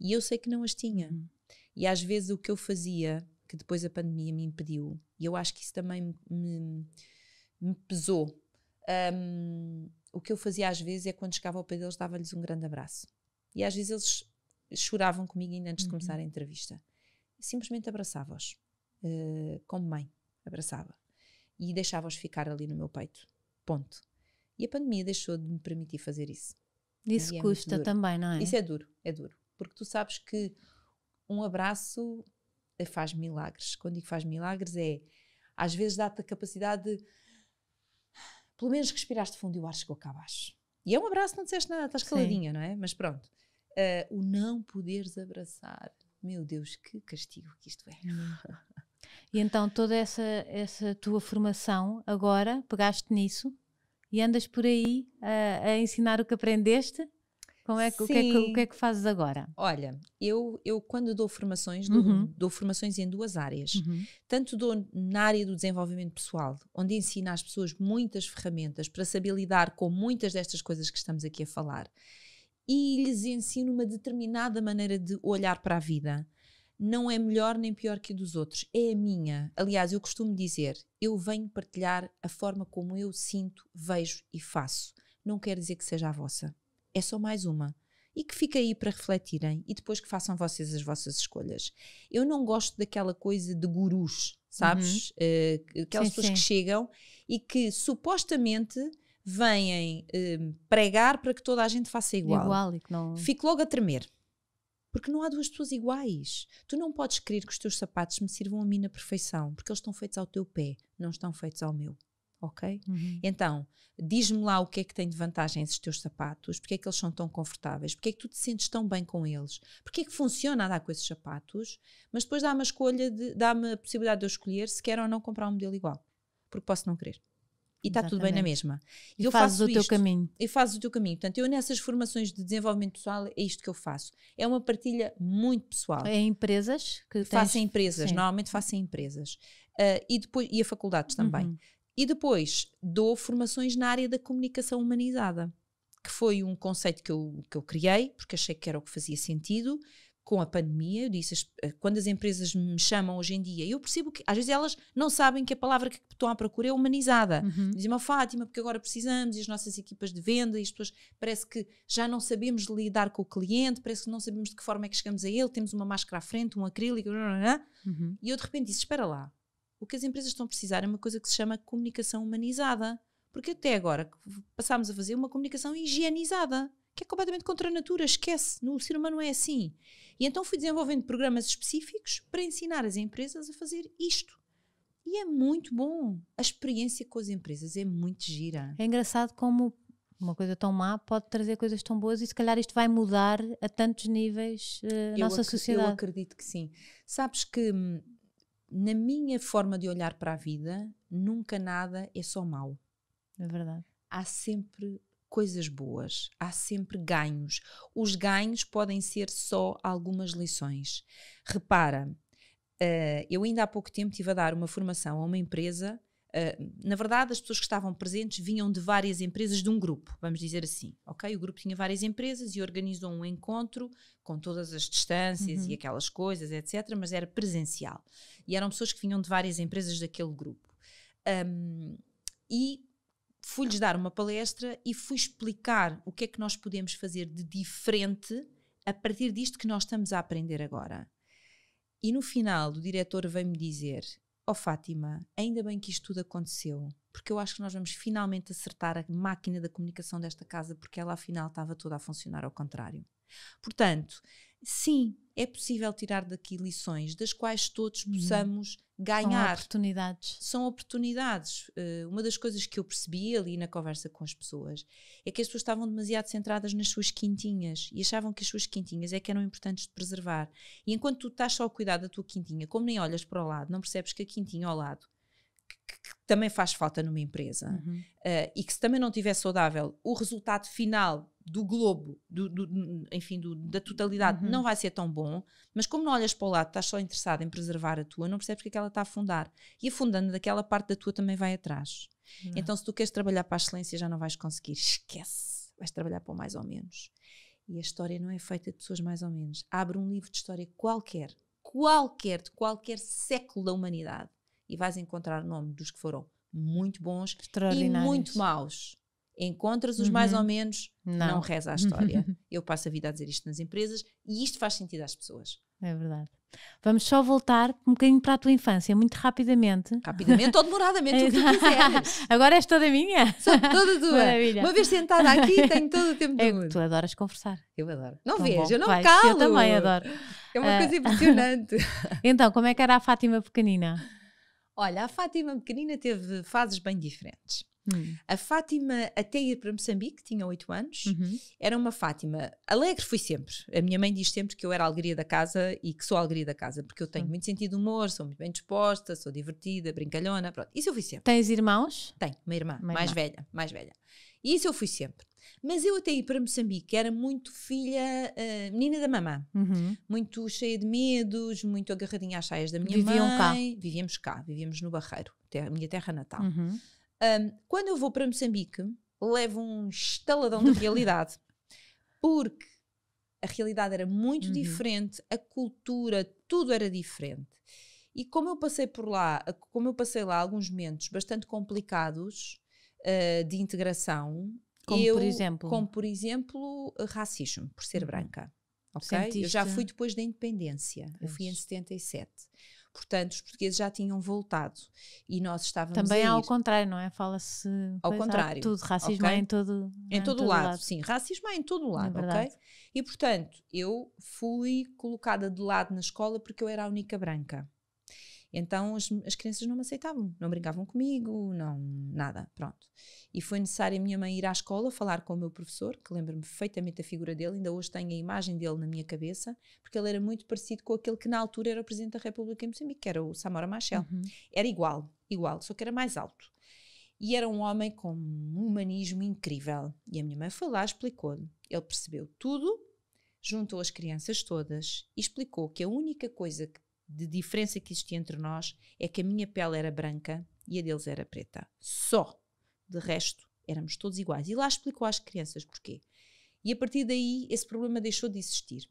E eu sei que não as tinha. Uhum. E às vezes o que eu fazia, que depois a pandemia me impediu, e eu acho que isso também me, me pesou. Um, o que eu fazia às vezes é quando chegava ao pé deles, dava-lhes um grande abraço. E às vezes eles choravam comigo ainda antes uhum. de começar uhum. a entrevista. Simplesmente abraçava-os, uh, como mãe, abraçava. E deixava-os ficar ali no meu peito. Ponto. E a pandemia deixou de me permitir fazer isso. Isso é custa também, não é? Isso é duro, é duro. Porque tu sabes que um abraço eh, faz milagres. Quando digo faz milagres é, às vezes dá-te a capacidade de, pelo menos respiraste fundo e o ar chegou cá abaixo. E é um abraço, não disseste nada, estás Sim. caladinha, não é? Mas pronto. Uh, o não poderes abraçar. Meu Deus, que castigo que isto é. E então toda essa, essa tua formação agora, pegaste nisso e andas por aí a, a ensinar o que aprendeste? Como é que, o, que é que, o que é que fazes agora? Olha, eu, eu quando dou formações, dou, uhum. dou formações em duas áreas. Uhum. Tanto dou na área do desenvolvimento pessoal, onde ensino às pessoas muitas ferramentas para saber lidar com muitas destas coisas que estamos aqui a falar e lhes ensino uma determinada maneira de olhar para a vida. Não é melhor nem pior que a dos outros, é a minha. Aliás, eu costumo dizer: eu venho partilhar a forma como eu sinto, vejo e faço. Não quer dizer que seja a vossa. É só mais uma e que fica aí para refletirem e depois que façam vocês as vossas escolhas. Eu não gosto daquela coisa de gurus, sabes? Uhum. Uh, aquelas sim, pessoas sim. que chegam e que supostamente vêm um, pregar para que toda a gente faça igual. Igual e que não. Fico logo a tremer. Porque não há duas pessoas iguais. Tu não podes querer que os teus sapatos me sirvam a mim na perfeição, porque eles estão feitos ao teu pé, não estão feitos ao meu. Ok? Uhum. Então, diz-me lá o que é que tem de vantagem esses teus sapatos, porque é que eles são tão confortáveis, porque é que tu te sentes tão bem com eles, porque é que funciona a dar com esses sapatos, mas depois dá-me a escolha, de, dá-me a possibilidade de eu escolher se quero ou não comprar um modelo igual, porque posso não querer e está tudo bem na mesma. E eu fazes faço o teu isto, caminho. e fazes o teu caminho. Portanto, eu nessas formações de desenvolvimento pessoal é isto que eu faço. É uma partilha muito pessoal. É empresas que tens... faço em empresas, Sim. normalmente faço em empresas. Uh, e depois e a faculdades também. Uhum. E depois dou formações na área da comunicação humanizada, que foi um conceito que eu, que eu criei, porque achei que era o que fazia sentido com a pandemia, eu disse, eh, quando as empresas me chamam hoje em dia, eu percebo que às vezes elas não sabem que a palavra que estão à procura é humanizada. Uhum. Dizem-me, oh, Fátima, porque agora precisamos, e as nossas equipas de venda, e as pessoas, parece que já não sabemos lidar com o cliente, parece que não sabemos de que forma é que chegamos a ele, temos uma máscara à frente, um acrílico, blá, blá, blá. Uhum. e eu de repente disse, espera lá, o que as empresas estão a precisar é uma coisa que se chama comunicação humanizada. Porque até agora passámos a fazer uma comunicação higienizada que é completamente contra a natura, esquece, no, o ser humano é assim. E então fui desenvolvendo programas específicos para ensinar as empresas a fazer isto. E é muito bom. A experiência com as empresas é muito gira. É engraçado como uma coisa tão má pode trazer coisas tão boas e se calhar isto vai mudar a tantos níveis uh, a nossa sociedade. Eu acredito que sim. Sabes que hum, na minha forma de olhar para a vida, nunca nada é só mau. É verdade. Há sempre coisas boas, há sempre ganhos. Os ganhos podem ser só algumas lições. Repara, uh, eu ainda há pouco tempo estive a dar uma formação a uma empresa. Uh, na verdade, as pessoas que estavam presentes vinham de várias empresas de um grupo, vamos dizer assim, ok? O grupo tinha várias empresas e organizou um encontro com todas as distâncias uhum. e aquelas coisas, etc., mas era presencial. E eram pessoas que vinham de várias empresas daquele grupo. Um, e fui-lhes dar uma palestra e fui explicar o que é que nós podemos fazer de diferente a partir disto que nós estamos a aprender agora. E no final, o diretor veio-me dizer: Ó oh, Fátima, ainda bem que isto tudo aconteceu, porque eu acho que nós vamos finalmente acertar a máquina da comunicação desta casa, porque ela afinal estava toda a funcionar ao contrário. Portanto, sim, é possível tirar daqui lições das quais todos uhum. possamos ganhar. São oportunidades. São oportunidades. Uh, uma das coisas que eu percebi ali na conversa com as pessoas é que as pessoas estavam demasiado centradas nas suas quintinhas e achavam que as suas quintinhas é que eram importantes de preservar. E enquanto tu estás só a cuidar da tua quintinha, como nem olhas para o lado, não percebes que a quintinha ao lado. também faz falta numa empresa uhum. uh, e que se também não tiver saudável, o resultado final do globo, do, do enfim, do, da totalidade, uhum. não vai ser tão bom, mas como não olhas para o lado, estás só interessado em preservar a tua, não percebes que aquela está a afundar. E afundando, daquela parte da tua também vai atrás. Uhum. Então, se tu queres trabalhar para a excelência, já não vais conseguir. Esquece! Vais trabalhar para o mais ou menos. E a história não é feita de pessoas mais ou menos. Abre um livro de história qualquer, qualquer, de qualquer século da humanidade, e vais encontrar o nome dos que foram muito bons e muito maus encontras-os uhum. mais ou menos, não. não reza a história. Eu passo a vida a dizer isto nas empresas e isto faz sentido às pessoas. É verdade. Vamos só voltar um bocadinho para a tua infância, muito rapidamente. Rapidamente ou demoradamente, o que quiseres. Agora és toda minha. Sou toda tua. Maravilha. Uma vez sentada aqui, tenho todo o tempo do é, mundo. Tu adoras conversar. Eu adoro. Não vejo, eu não vais, calo. Eu também adoro. É uma uh, coisa ah, impressionante. então, como é que era a Fátima pequenina? Olha, a Fátima pequenina teve fases bem diferentes. Hum. A Fátima, até ir para Moçambique, tinha 8 anos, uhum. era uma Fátima. Alegre fui sempre. A minha mãe diz sempre que eu era a alegria da casa e que sou a alegria da casa, porque eu tenho uhum. muito sentido de humor, sou muito bem disposta, sou divertida, brincalhona, pronto. Isso eu fui sempre. Tens irmãos? Tenho, uma irmã, uma mais velha, mais velha. E isso eu fui sempre. Mas eu até ir para Moçambique era muito filha, uh, menina da mamã. Uhum. Muito cheia de medos, muito agarradinha às saias da minha Viviam mãe. Cá. Vivíamos cá, vivíamos no Barreiro, a minha terra natal. Uhum. Um, quando eu vou para Moçambique, levo um estaladão da realidade. porque a realidade era muito uhum. diferente, a cultura, tudo era diferente. E como eu passei por lá, como eu passei lá alguns momentos bastante complicados uh, de integração, como eu, por exemplo? Como por exemplo, racismo, por ser uhum. branca. ok Sentiste? Eu já fui depois da independência, eu fui em 77. Portanto, os portugueses já tinham voltado e nós estávamos Também ao contrário, não é? Fala-se ao contrário. tudo, racismo okay? é em todo é em, em todo, todo lado, lado, sim, racismo é em todo é lado, é OK? E portanto, eu fui colocada de lado na escola porque eu era a única branca. Então as, as crianças não me aceitavam, não brincavam comigo, não nada, pronto. E foi necessário a minha mãe ir à escola falar com o meu professor, que lembro-me perfeitamente da figura dele, ainda hoje tenho a imagem dele na minha cabeça, porque ele era muito parecido com aquele que na altura era o Presidente da República em Moçambique, que era o Samora Machel. Uhum. Era igual, igual, só que era mais alto. E era um homem com um humanismo incrível. E a minha mãe foi lá explicou-lhe. Ele percebeu tudo, juntou as crianças todas e explicou que a única coisa que de diferença que existia entre nós é que a minha pele era branca e a deles era preta. Só. De resto, éramos todos iguais. E lá explicou às crianças porquê. E a partir daí, esse problema deixou de existir.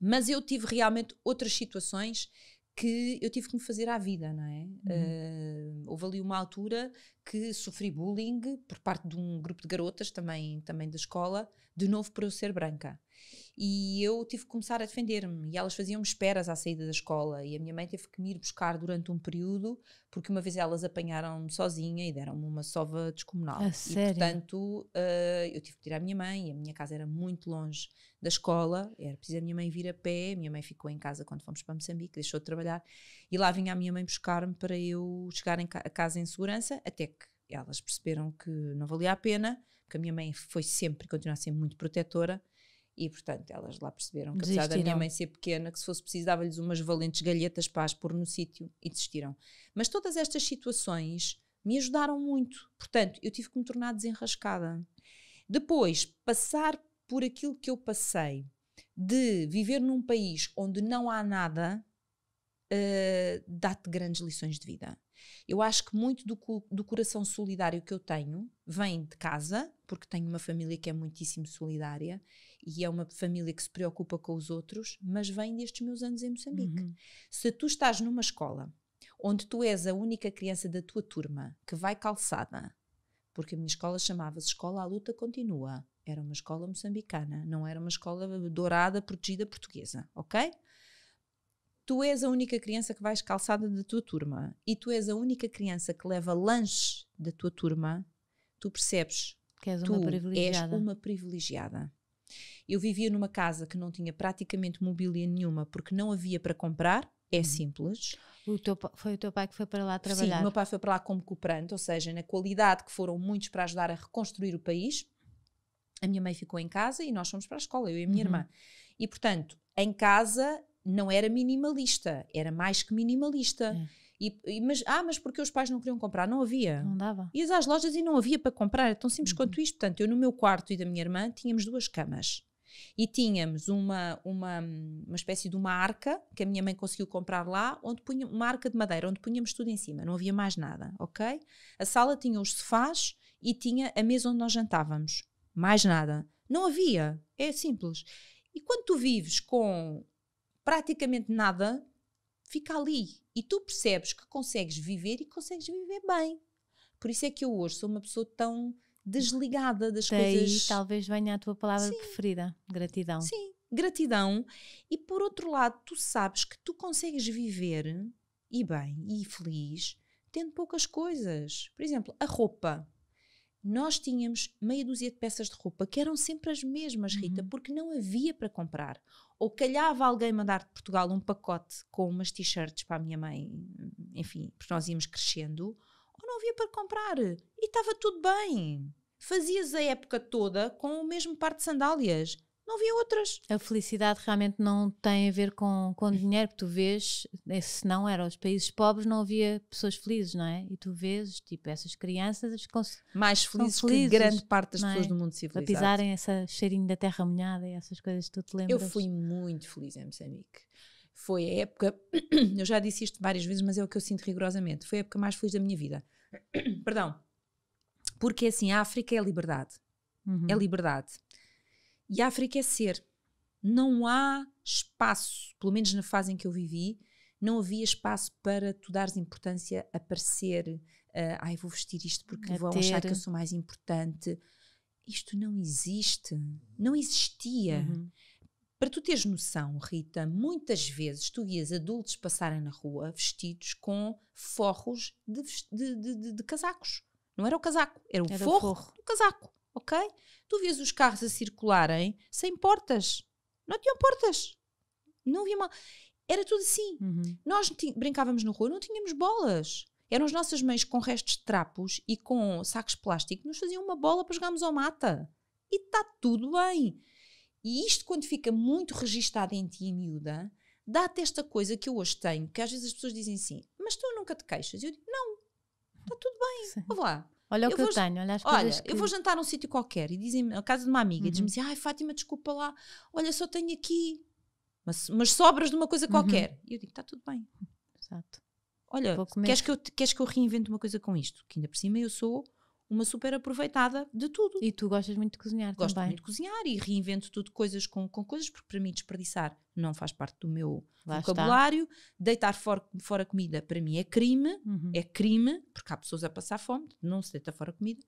Mas eu tive realmente outras situações que eu tive que me fazer à vida, não é? Uhum. Uh, houve ali uma altura que sofri bullying por parte de um grupo de garotas, também, também da escola, de novo por eu ser branca. E eu tive que começar a defender-me. E elas faziam-me esperas à saída da escola. E a minha mãe teve que me ir buscar durante um período, porque uma vez elas apanharam-me sozinha e deram-me uma sova descomunal. a e, sério? portanto, uh, eu tive que tirar a minha mãe. a minha casa era muito longe da escola. Era preciso a minha mãe vir a pé. A minha mãe ficou em casa quando fomos para Moçambique, deixou de trabalhar. E lá vinha a minha mãe buscar-me para eu chegar ca a casa em segurança, até que elas perceberam que não valia a pena, porque a minha mãe foi sempre e continua a ser muito protetora e, portanto, elas lá perceberam que, apesar da minha mãe ser pequena, que se fosse preciso dava-lhes umas valentes galhetas para as pôr no sítio e desistiram. Mas todas estas situações me ajudaram muito. Portanto, eu tive que me tornar desenrascada. Depois, passar por aquilo que eu passei, de viver num país onde não há nada, uh, dá-te grandes lições de vida. Eu acho que muito do, do, coração solidário que eu tenho vem de casa, porque tenho uma família que é muitíssimo solidária, e é uma família que se preocupa com os outros, mas vem destes meus anos em Moçambique. Uhum. Se tu estás numa escola onde tu és a única criança da tua turma que vai calçada, porque a minha escola chamava-se Escola à Luta Continua, era uma escola moçambicana, não era uma escola dourada, protegida portuguesa, ok? Tu és a única criança que vais calçada da tua turma e tu és a única criança que leva lanche da tua turma, tu percebes que és tu privilegiada. És uma privilegiada. Eu vivia numa casa que não tinha praticamente mobília nenhuma porque não havia para comprar, é uhum. simples. O teu, foi o teu pai que foi para lá trabalhar? Sim, o meu pai foi para lá como cooperante, ou seja, na qualidade que foram muitos para ajudar a reconstruir o país. A minha mãe ficou em casa e nós fomos para a escola, eu e a minha uhum. irmã. E portanto, em casa não era minimalista, era mais que minimalista. É e, e, mas, ah, mas porque os pais não queriam comprar? Não havia. Não dava. Ias às lojas e não havia para comprar. É tão simples uhum. quanto isto. Portanto, eu no meu quarto e da minha irmã tínhamos duas camas. E tínhamos uma, uma, uma espécie de uma arca que a minha mãe conseguiu comprar lá, onde punha, uma arca de madeira, onde punhamos tudo em cima, não havia mais nada, ok? A sala tinha os sofás e tinha a mesa onde nós jantávamos, mais nada. Não havia, é simples. E quando tu vives com praticamente nada, fica ali. E tu percebes que consegues viver e consegues viver bem. Por isso é que eu hoje sou uma pessoa tão desligada das Daí, coisas. talvez venha a tua palavra Sim. preferida, gratidão. Sim, gratidão. E por outro lado, tu sabes que tu consegues viver e bem e feliz tendo poucas coisas. Por exemplo, a roupa nós tínhamos meia dúzia de peças de roupa que eram sempre as mesmas, Rita, uhum. porque não havia para comprar. Ou calhava alguém mandar de Portugal um pacote com umas t-shirts para a minha mãe, enfim, porque nós íamos crescendo, ou não havia para comprar. E estava tudo bem. Fazias a época toda com o mesmo par de sandálias não havia outras. A felicidade realmente não tem a ver com, com dinheiro, porque tu vês, eh, se não eram os países pobres, não havia pessoas felizes, não é? E tu vês, tipo, essas crianças mais felizes, felizes que grande parte das é? pessoas do mundo civilizado. A pisarem esse cheirinho da terra molhada e essas coisas que tu te lembras. Eu fui muito feliz em Moçambique. Foi a época, eu já disse isto várias vezes, mas é o que eu sinto rigorosamente. Foi a época mais feliz da minha vida. Perdão. Porque assim, a África é liberdade. É uhum. É liberdade e a ser Não há espaço, pelo menos na fase em que eu vivi, não havia espaço para tu dares importância a parecer, uh, eh, ai, vou vestir isto porque a vou achar que eu sou mais importante. Isto não existe. Não existia. Uhum. Para tu teres noção, Rita, muitas vezes tu vias adultos passarem na rua vestidos com forros de, de, de, de casacos. Não era o casaco, era o era forro, forro do casaco ok? Tu vias os carros a circularem sem portas. Não tinham portas. Não havia mal. Era tudo assim. Uhum. Nós brincávamos no rua, não tínhamos bolas. Eram as nossas mães com restos de trapos e com sacos de plástico que nos faziam uma bola para jogarmos ao mata. E está tudo bem. E isto, quando fica muito registado em ti, miúda, dá-te esta coisa que eu hoje tenho, que às vezes as pessoas dizem assim, mas tu nunca te queixas. Eu digo, não, está tudo bem, vamos lá. Olha o eu que eu tenho, olha as olha, coisas que... eu vou jantar num sítio qualquer e dizem-me, a casa de uma amiga, uhum. diz-me assim, ai Fátima, desculpa lá, olha só tenho aqui umas, umas sobras de uma coisa uhum. qualquer. Uhum. E eu digo, está tudo bem. Exato. Olha, queres que, eu, queres que eu reinvente uma coisa com isto? Que ainda por cima eu sou uma super aproveitada de tudo. E tu gostas muito de cozinhar Gosto também. muito de cozinhar e reinvento tudo coisas com, com coisas, porque para mim desperdiçar não faz parte do meu Lá vocabulário. Está. Deitar fora, fora comida para mim é crime, uhum. é crime, porque há pessoas a passar fome, não se deita fora comida.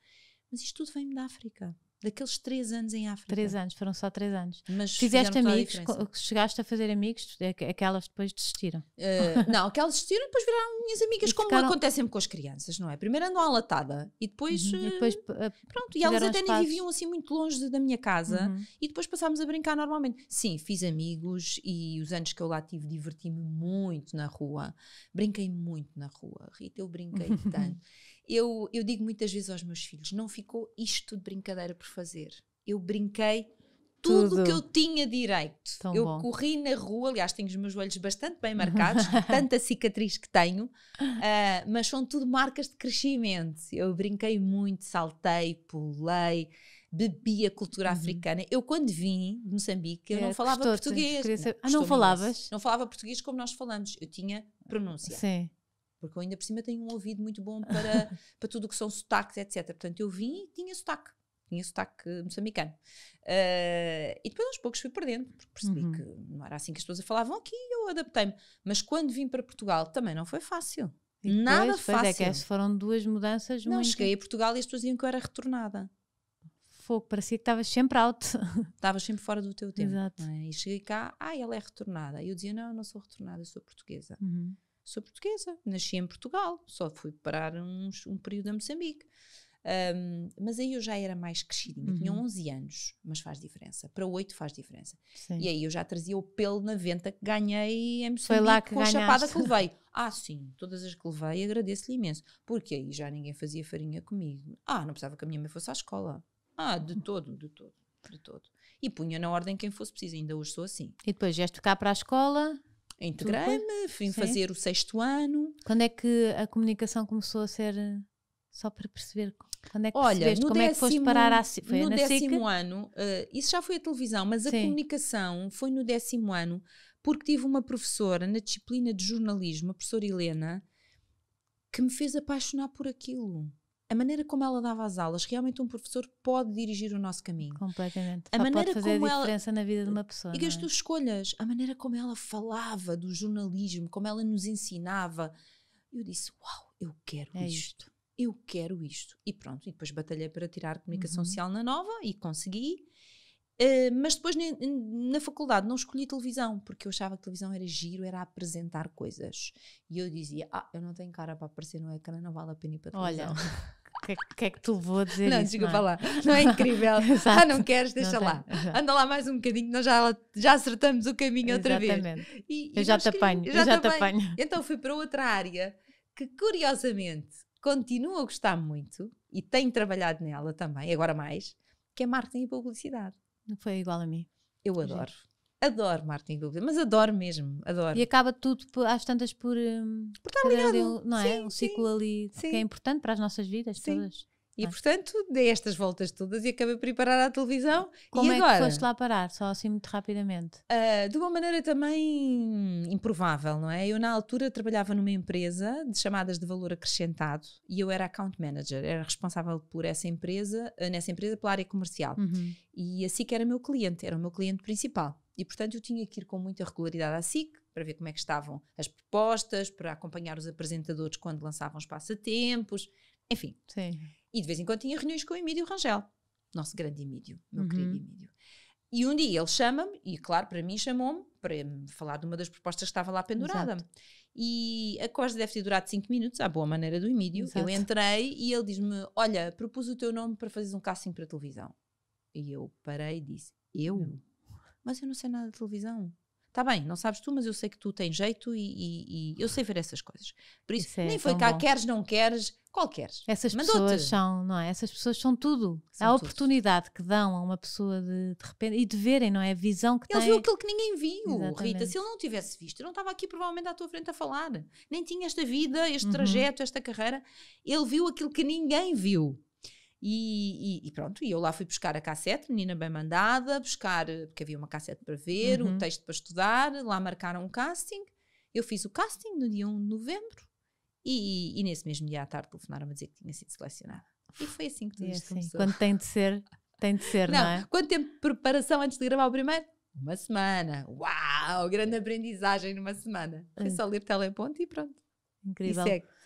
Mas isto tudo vem da África. Daqueles três anos em África. Três anos, foram só três anos. Mas Fizeste amigos, a chegaste a fazer amigos, é aquelas depois desistiram. Uh, não, aquelas desistiram e depois viraram minhas amigas, e como ficaram... acontece sempre com as crianças, não é? Primeiro andam à latada e depois. Uhum. E eh, depois uh, pronto, e elas até nem viviam assim muito longe da minha casa uhum. e depois passámos a brincar normalmente. Sim, fiz amigos e os anos que eu lá tive diverti-me muito na rua. Brinquei muito na rua, Rita, eu brinquei tanto. Eu, eu digo muitas vezes aos meus filhos: não ficou isto de brincadeira por fazer. Eu brinquei tudo o que eu tinha direito. Tão eu bom. corri na rua, aliás, tenho os meus joelhos bastante bem marcados, tanta cicatriz que tenho, uh, mas são tudo marcas de crescimento. Eu brinquei muito, saltei, pulei, bebi a cultura uhum. africana. Eu, quando vim de Moçambique, eu é, não falava português. ah, não falavas? Não falava português como nós falamos, eu tinha pronúncia. Sim. Porque eu ainda por cima tenho um ouvido muito bom para, para tudo o que são sotaques, etc. Portanto, eu vim e tinha sotaque. Tinha sotaque eh, moçambicano. Uh, e depois aos poucos fui perdendo, porque percebi uhum. que não era assim que as pessoas falavam aqui e eu adaptei-me. Mas quando vim para Portugal também não foi fácil. E Nada depois, fácil. Pois é que essas foram duas mudanças Não, muito... cheguei a Portugal e as pessoas diziam que eu era retornada. Fogo, parecia que estavas sempre alto, Estavas sempre fora do teu tempo. Exato. É? E cheguei cá, ah, ela é retornada. E eu dizia, não, eu não sou retornada, eu sou portuguesa. Uhum sou portuguesa, nasci em Portugal, só fui parar uns, um período a Moçambique. Um, mas aí eu já era mais crescidinha, uhum. tinha 11 anos, mas faz diferença. Para 8 faz diferença. Sim. E aí eu já trazia o pelo na venta que ganhei em Moçambique Foi lá que com ganhaste. a chapada que levei. Ah, sim, todas as que levei agradeço-lhe imenso. Porque aí já ninguém fazia farinha comigo. Ah, não precisava que a minha mãe fosse à escola. Ah, de uhum. todo, de todo, de todo. E punha na ordem quem fosse preciso, ainda hoje sou assim. E depois vieste cá para a escola? Integrei-me, fui fazer o sexto ano. Quando é que a comunicação começou a ser eh, só para perceber quando é que Olha, percebeste? como décimo, é que foste parar à Foi no décimo SIC? ano, uh, isso já foi a televisão, mas Sim. a comunicação foi no décimo ano, porque tive uma professora na disciplina de jornalismo, a professora Helena, que me fez apaixonar por aquilo a maneira como ela dava as aulas, realmente um professor pode dirigir o nosso caminho. Completamente. A Só maneira pode fazer como a diferença ela, na vida de uma pessoa. E as é? tuas escolhas, a maneira como ela falava do jornalismo, como ela nos ensinava, eu disse: Uau, eu quero é isto. isto. Eu quero isto. E pronto, e depois batalhei para tirar a comunicação uhum. social na nova e consegui. Uh, mas depois na faculdade não escolhi televisão, porque eu achava que televisão era giro, era apresentar coisas. E eu dizia, ah, eu não tenho cara para aparecer no ecrã, não vale a pena ir para a televisão. Olha, O é que, que, é que tu vou dizer? Não, isso, desculpa não é? lá. Não é incrível. ah, não queres? Deixa não lá. Anda lá mais um bocadinho, nós já, já acertamos o caminho outra vez. Exatamente. eu, já te apanho, já, já te apanho. Então fui para outra área que, curiosamente, continuo a gostar muito e tenho trabalhado nela também, agora mais, que é marketing e publicidade. Não foi igual a mim. Eu adoro. Adoro Martin, dúvida, mas adoro mesmo, adoro. E acaba tudo às tantas por. Hum, por estar ligado. não é? Sim, um ciclo sim, ali sim. que é importante para as nossas vidas sim. todas. E ah. portanto, dei estas voltas todas e acabei por ir parar à televisão. Como e é agora? que foste lá parar, só assim muito rapidamente? Uh, de uma maneira também improvável, não é? Eu na altura trabalhava numa empresa de chamadas de valor acrescentado e eu era account manager, era responsável por essa empresa, nessa empresa pela área comercial. Uhum. E assim que era meu cliente, era o meu cliente principal. E, portanto, eu tinha que ir com muita regularidade à SIC para ver como é que estavam as propostas, para acompanhar os apresentadores quando lançavam os passatempos, enfim. Sim. E de vez em quando tinha reuniões com o Emílio Rangel, nosso grande Emílio, meu uhum. querido Emílio. E um dia ele chama-me, e claro, para mim chamou-me, para falar de uma das propostas que estava lá pendurada. Exato. E a coisa deve ter durado cinco minutos, à boa maneira do Emílio. Exato. Eu entrei e ele diz-me: Olha, propus o teu nome para fazeres um casting para televisão. E eu parei e disse: Eu? Mas eu não sei nada de televisão. Está bem, não sabes tu, mas eu sei que tu tens jeito e, e, e eu sei ver essas coisas. Por isso, isso é nem foi cá, bom. queres, não queres, qualquer. Essas pessoas são, não é? Essas pessoas são tudo. São a oportunidade que dão a uma pessoa de, de repente e de verem, não é? A visão que ele tem. Ele viu é aquilo que ninguém viu, Exatamente. Rita. Se ele não tivesse visto, eu não estava aqui provavelmente à tua frente a falar. Nem tinha esta vida, este uhum. trajeto, esta carreira. Ele viu aquilo que ninguém viu. E, e, e, pronto, e eu lá fui buscar a cassete, menina bem mandada, buscar, porque havia uma cassete para ver, uhum. um texto para estudar, lá marcaram um casting. Eu fiz o casting no dia 1 de novembro e, e nesse mesmo dia à tarde telefonaram-me a dizer que tinha sido selecionada. E foi assim que tudo é isto assim, começou. Quando tem de ser, tem de ser, não, não é? Quanto tempo de preparação antes de gravar o primeiro? Uma semana. Uau! Grande é. aprendizagem numa semana. Foi é. só ler teleponto e pronto. Incrível. E segue. É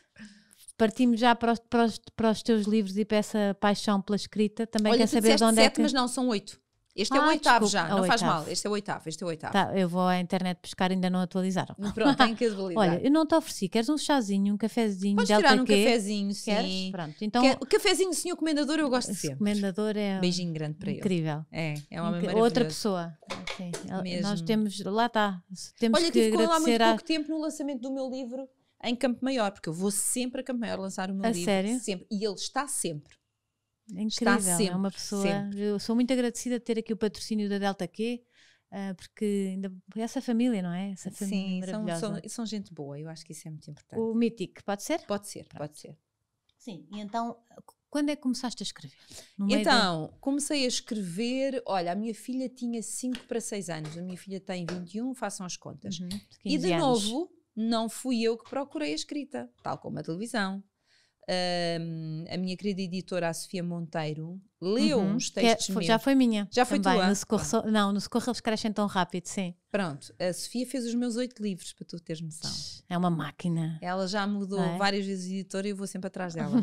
partimos já para os, para os, para os teus livros e para essa paixão pela escrita. Também Olha, quer saber de onde é sete, é que... mas não, são oito. Este ah, é o ah, oitavo desculpa, já, não oitavo. faz mal. Este é o oitavo, este é o oitavo. Tá, eu vou à internet pescar, ainda não atualizaram. Pronto, tem que atualizar. Olha, eu não te ofereci, queres um chazinho, um cafezinho? Podes tirar um cafezinho, sim. Queres? Pronto, então... o cafezinho, senhor comendador, eu gosto de sempre. comendador é... Um beijinho grande para incrível. ele. Incrível. É, é uma Incri Outra pessoa. Mesmo. Nós temos, lá está, temos Olha, que agradecer... Olha, tive com lá muito a... pouco tempo no lançamento do meu livro em Campo Maior, porque eu vou sempre a Campo Maior lançar o meu a livro. Sério? Sempre. E ele está sempre. É incrível, está né? sempre, é uma pessoa. Sempre. Eu sou muito agradecida de ter aqui o patrocínio da Delta Q, ah, porque ainda é essa família, não é? Essa família Sim, maravilhosa. São, são, são, gente boa, eu acho que isso é muito importante. O Mítico, pode ser? Pode ser, Pronto. pode ser. Sim, e então, quando é que começaste a escrever? Então, de... comecei a escrever, olha, a minha filha tinha 5 para 6 anos, a minha filha tem 21, façam as contas. Uhum, e de anos. novo não fui eu que procurei a escrita, tal como a televisão. Um, a minha querida editora, a Sofia Monteiro, leu uhum. uns é- textos é, foi, Já foi minha. Já foi também, tua? No socorro, so, não, no Socorro eles crescem tão rápido, sim. Pronto, a Sofia fez os meus oito livros, para tu teres noção. É uma máquina. Ela já mudou é? várias vezes de editora e eu vou sempre atrás dela.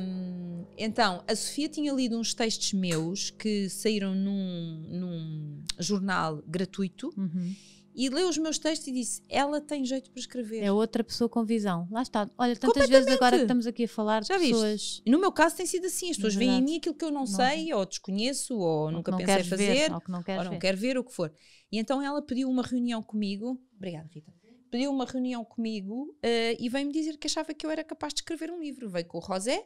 um, então, a Sofia tinha lido uns textos meus que saíram num, num jornal gratuito. Uhum e leu os meus textos e disse: Ela tem jeito para escrever. É outra pessoa com visão. Lá está. Olha, tantas vezes agora que estamos aqui a falar Já de pessoas. Viste? No meu caso tem sido assim: as é pessoas veem em mim aquilo que eu não, não. sei, ou desconheço, ou, ou nunca pensei fazer, ver, ou, não ou não ver. quero ver, o que for. E então ela pediu uma reunião comigo. Obrigada, Rita. Pediu uma reunião comigo uh, e veio-me dizer que achava que eu era capaz de escrever um livro. Veio com o Rosé,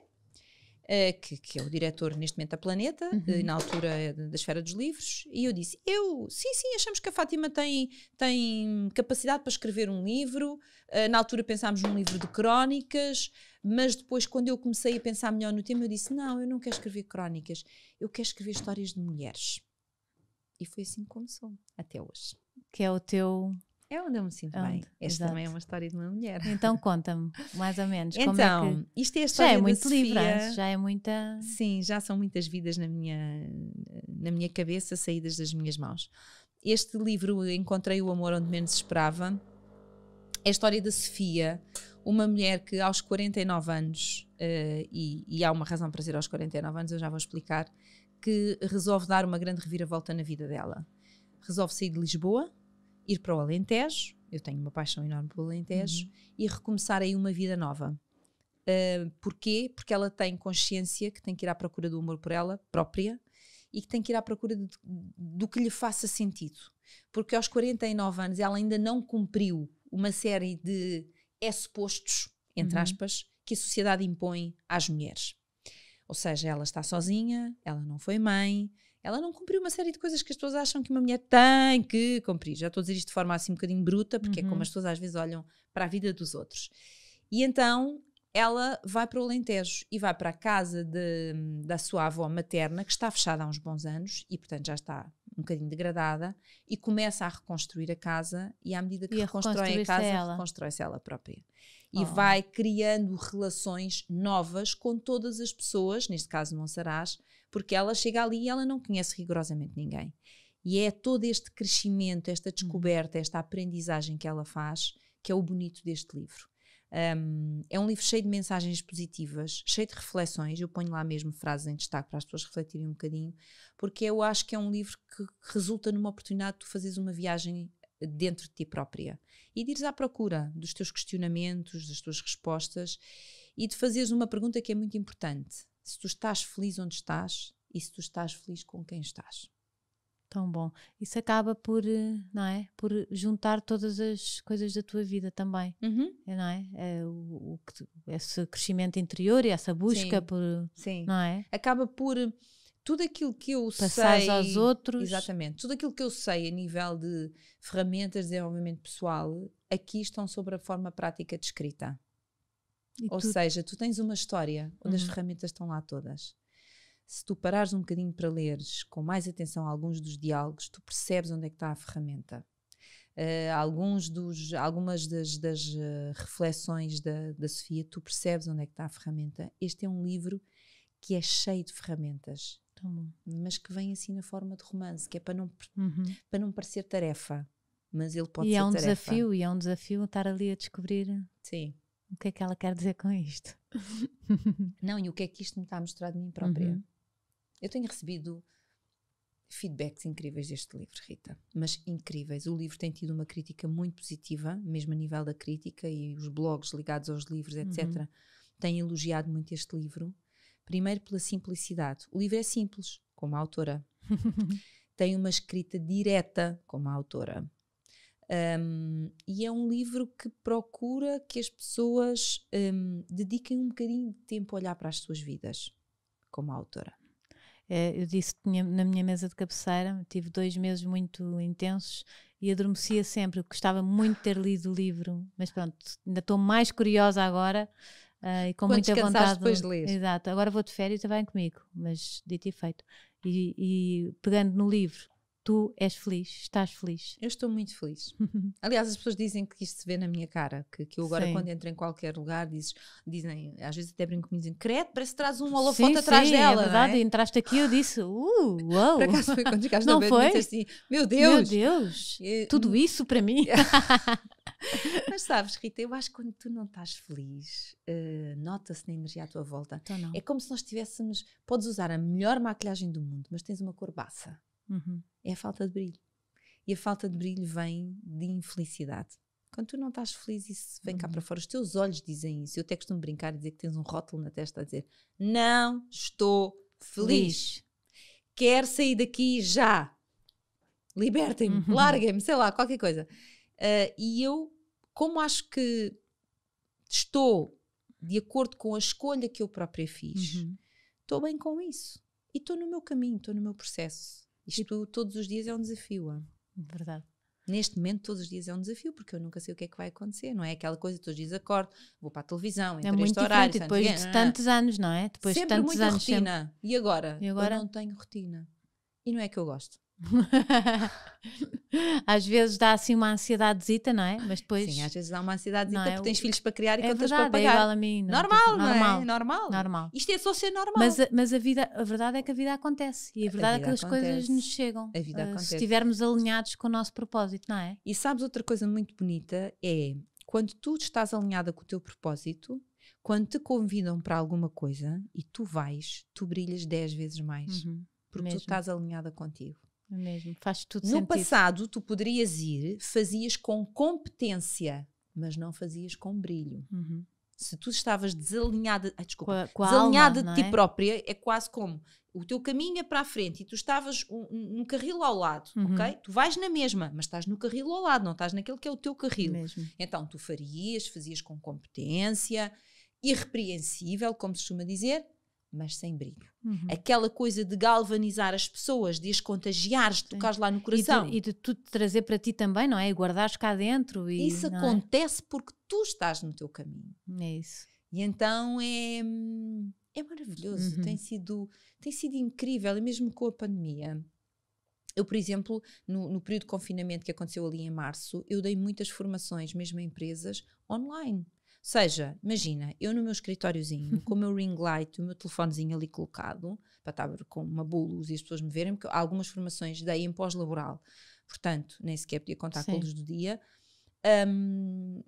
uh, que, que, é o diretor neste momento da Planeta, uhum. Eh, na altura eh, da Esfera dos Livros, e eu disse: Eu, sim, sim, achamos que a Fátima tem, tem capacidade para escrever um livro. Uh, na altura pensámos num livro de crónicas, mas depois, quando eu comecei a pensar melhor no tema, eu disse: Não, eu não quero escrever crónicas, eu quero escrever histórias de mulheres. E foi assim que começou, até hoje. Que é o teu é onde eu me sinto bem. Esta também é uma história de uma mulher. Então conta-me, mais ou menos. É então, é que... isto é a história já é muito livre, é? já é muita. Sim, já são muitas vidas na minha, na minha cabeça, saídas das minhas mãos. Este livro, Encontrei o Amor Onde Menos Esperava, é a história da Sofia, uma mulher que aos 49 anos, uh, e, e há uma razão para ser aos 49 anos, eu já vou explicar, que resolve dar uma grande reviravolta na vida dela. Resolve sair de Lisboa, ir para o Alentejo, eu tenho uma paixão enorme pelo Alentejo, uhum. e recomeçar aí uma vida nova. Uh, porquê? Porque ela tem consciência que tem que ir à procura do amor por ela própria e que tem que ir à procura de, do que lhe faça sentido. Porque aos 49 anos ela ainda não cumpriu uma série de é supostos, entre uhum. aspas, que a sociedade impõe às mulheres. Ou seja, ela está sozinha, ela não foi mãe, ela não cumpriu uma série de coisas que as pessoas acham que uma mulher tem que cumprir. Já estou a dizer isto de forma assim um bocadinho bruta, porque uhum. é como uhum. as pessoas às vezes olham para a vida dos outros. E então ela vai para o Alentejo e vai para a casa de, da sua avó materna, que está fechada há uns bons anos e, portanto, já está um bocadinho degradada, e começa a reconstruir a casa. E à medida que e reconstrói a casa, reconstrói-se ela própria. E oh. vai criando relações novas com todas as pessoas, neste caso no Monsaraz, porque ela chega ali e ela não conhece rigorosamente ninguém. E é todo este crescimento, esta uhum. descoberta, esta aprendizagem que ela faz que é o bonito deste livro. Um, é um livro cheio de mensagens positivas, cheio de reflexões. Eu ponho lá mesmo frases em destaque para as pessoas refletirem um bocadinho, porque eu acho que é um livro que resulta numa oportunidade de tu fazeres uma viagem eh, dentro de ti própria e de ires à procura dos teus questionamentos, das tuas respostas e de fazeres uma pergunta que é muito importante: se tu estás feliz onde estás e se tu estás feliz com quem estás. Tão bom. Isso acaba por, eh, não é? Por juntar todas as coisas da tua vida também, uhum. É, não é? é o, o, esse crescimento interior e essa busca Sim. por, Sim. não é? Acaba por tudo aquilo que eu Passares sei aos outros. Exatamente. Tudo aquilo que eu sei a nível de ferramentas de desenvolvimento pessoal aqui estão sobre a forma prática descrita. Ou tu... seja, tu tens uma história onde uhum. as ferramentas estão lá todas. Se tu parares um bocadinho para leres com mais atenção alguns dos diálogos, tu percebes onde é que está a ferramenta. Uh, alguns dos, algumas das, das uh, reflexões da, da Sofia, tu percebes onde é que está a ferramenta. Este é um livro que é cheio de ferramentas, mas que vem assim na forma de romance, que é para não, uhum. para não parecer tarefa, mas ele pode e é ser é um tarefa. desafio, e é um desafio estar ali a descobrir. Sim o que é que ela quer dizer com isto? não, e o que é que isto me está a mostrar de mim própria? Uhum. Eu tenho recebido feedbacks incríveis deste livro, Rita, mas incríveis. O livro tem tido uma crítica muito positiva, mesmo a nível da crítica e os blogs ligados aos livros, etc., uhum. têm elogiado muito este livro. Primeiro pela simplicidade. O livro é simples, como a autora. tem uma escrita direta, como a autora. Um, e é um livro que procura que as pessoas um, dediquem um bocadinho de tempo a olhar para as suas vidas, como autora. É, eu disse que tinha, na minha mesa de cabeceira tive dois meses muito intensos e adormecia sempre. gostava muito de ter lido o livro, mas pronto, ainda estou mais curiosa agora uh, e com Quando muita vontade. depois de ler. Exato, agora vou de férias e vem comigo, mas dito e feito. E, e pegando no livro, tu és feliz, estás feliz. Eu estou muito feliz. Aliás, as pessoas dizem que isto se vê na minha cara, que, que eu agora, sim. quando entro em qualquer lugar, dizes, dizem, às vezes até brinco comigo, dizem, credo, parece que traz um holofote atrás sim, é dela. É verdade, é? entraste aqui eu disse, uh, uau. Por acaso foi quando chegaste não foi? assim, meu Deus. Meu Deus, eu, hum, tudo isso para mim. Mas sabes, Rita, eu acho que quando tu não estás feliz, uh, nota-se na energia à tua volta. Então, é como se nós tivéssemos, podes usar a melhor maquilhagem do mundo, mas tens uma cor baça. Uhum. É a falta de brilho. E a falta de brilho vem de infelicidade. Quando tu não estás feliz, isso vem uhum. cá para fora. Os teus olhos dizem isso. Eu até costumo brincar e dizer que tens um rótulo na testa a dizer: Não estou feliz. feliz. Quero sair daqui já. Libertem-me, uhum. larguem-me, sei lá, qualquer coisa. Uh, e eu, como acho que estou de acordo com a escolha que eu própria fiz, uhum. estou uhum. bem com isso. E estou no meu caminho, estou no meu processo. Tipo Isto todos os dias é um desafio. Verdade. Neste momento, todos os dias é um desafio, porque eu nunca sei o que é que vai acontecer, não é aquela coisa, todos os dias acordo, vou para a televisão, entre é muito este horário. Depois de tantos anos, não é? Depois sempre de tantos muita anos, rotina. Sempre. E agora? E agora? Eu não tenho rotina. E não é que eu gosto. às vezes dá assim uma ansiedadezita, não é? Mas depois. Sim, às vezes dá uma ansiedadezita é? porque tens filhos para criar e é contas verdade, para é pagar. É igual a mim. Não, é? normal, tipo, é? normal, é? normal. Normal. Isto é só ser normal. Mas, a, mas a, vida, a verdade é que a vida acontece e a verdade a é que as coisas nos chegam. A vida eh, acontece. Se estivermos alinhados com o nosso propósito, não é? E sabes outra coisa muito bonita é quando tu estás alinhada com o teu propósito, quando te convidam para alguma coisa e tu vais, tu brilhas 10 vezes mais. Uhum, porque mesmo. tu estás alinhada contigo. Mesmo, faz tudo No sentido. passado, tu poderias ir, fazias com competência, mas não fazias com brilho. Uhum. Se tu estavas desalinhada, desculpa, com a, com desalinhada alma, de ti é? própria, é quase como o teu caminho é para a frente e tu estavas no um, um carril ao lado, uhum. ok? Tu vais na mesma, mas estás no carril ao lado, não estás naquele que é o teu carril. Mesmo. Então tu farias, fazias com competência, irrepreensível, como se costuma dizer, mas sem brilho. Uhum. Aquela coisa de galvanizar as pessoas, de as contagiares, de tocares lá no coração. E de, e de tudo trazer para ti também, não é? E guardares cá dentro. E, isso é? acontece é? porque tu estás no teu caminho. É isso. E então é, é maravilhoso, uhum. tem, sido, tem sido incrível, e mesmo com a pandemia. Eu, por exemplo, no, no período de confinamento que aconteceu ali em março, eu dei muitas formações, mesmo a empresas, online. Seja, imagina, eu no meu escritóriozinho, com o meu ring light, o meu telefonezinho ali colocado, para estar com uma bulos e as pessoas me verem, porque algumas formações dei em pós-laboral, portanto, nem sequer podia contar Sim. com a luz do dia. Um,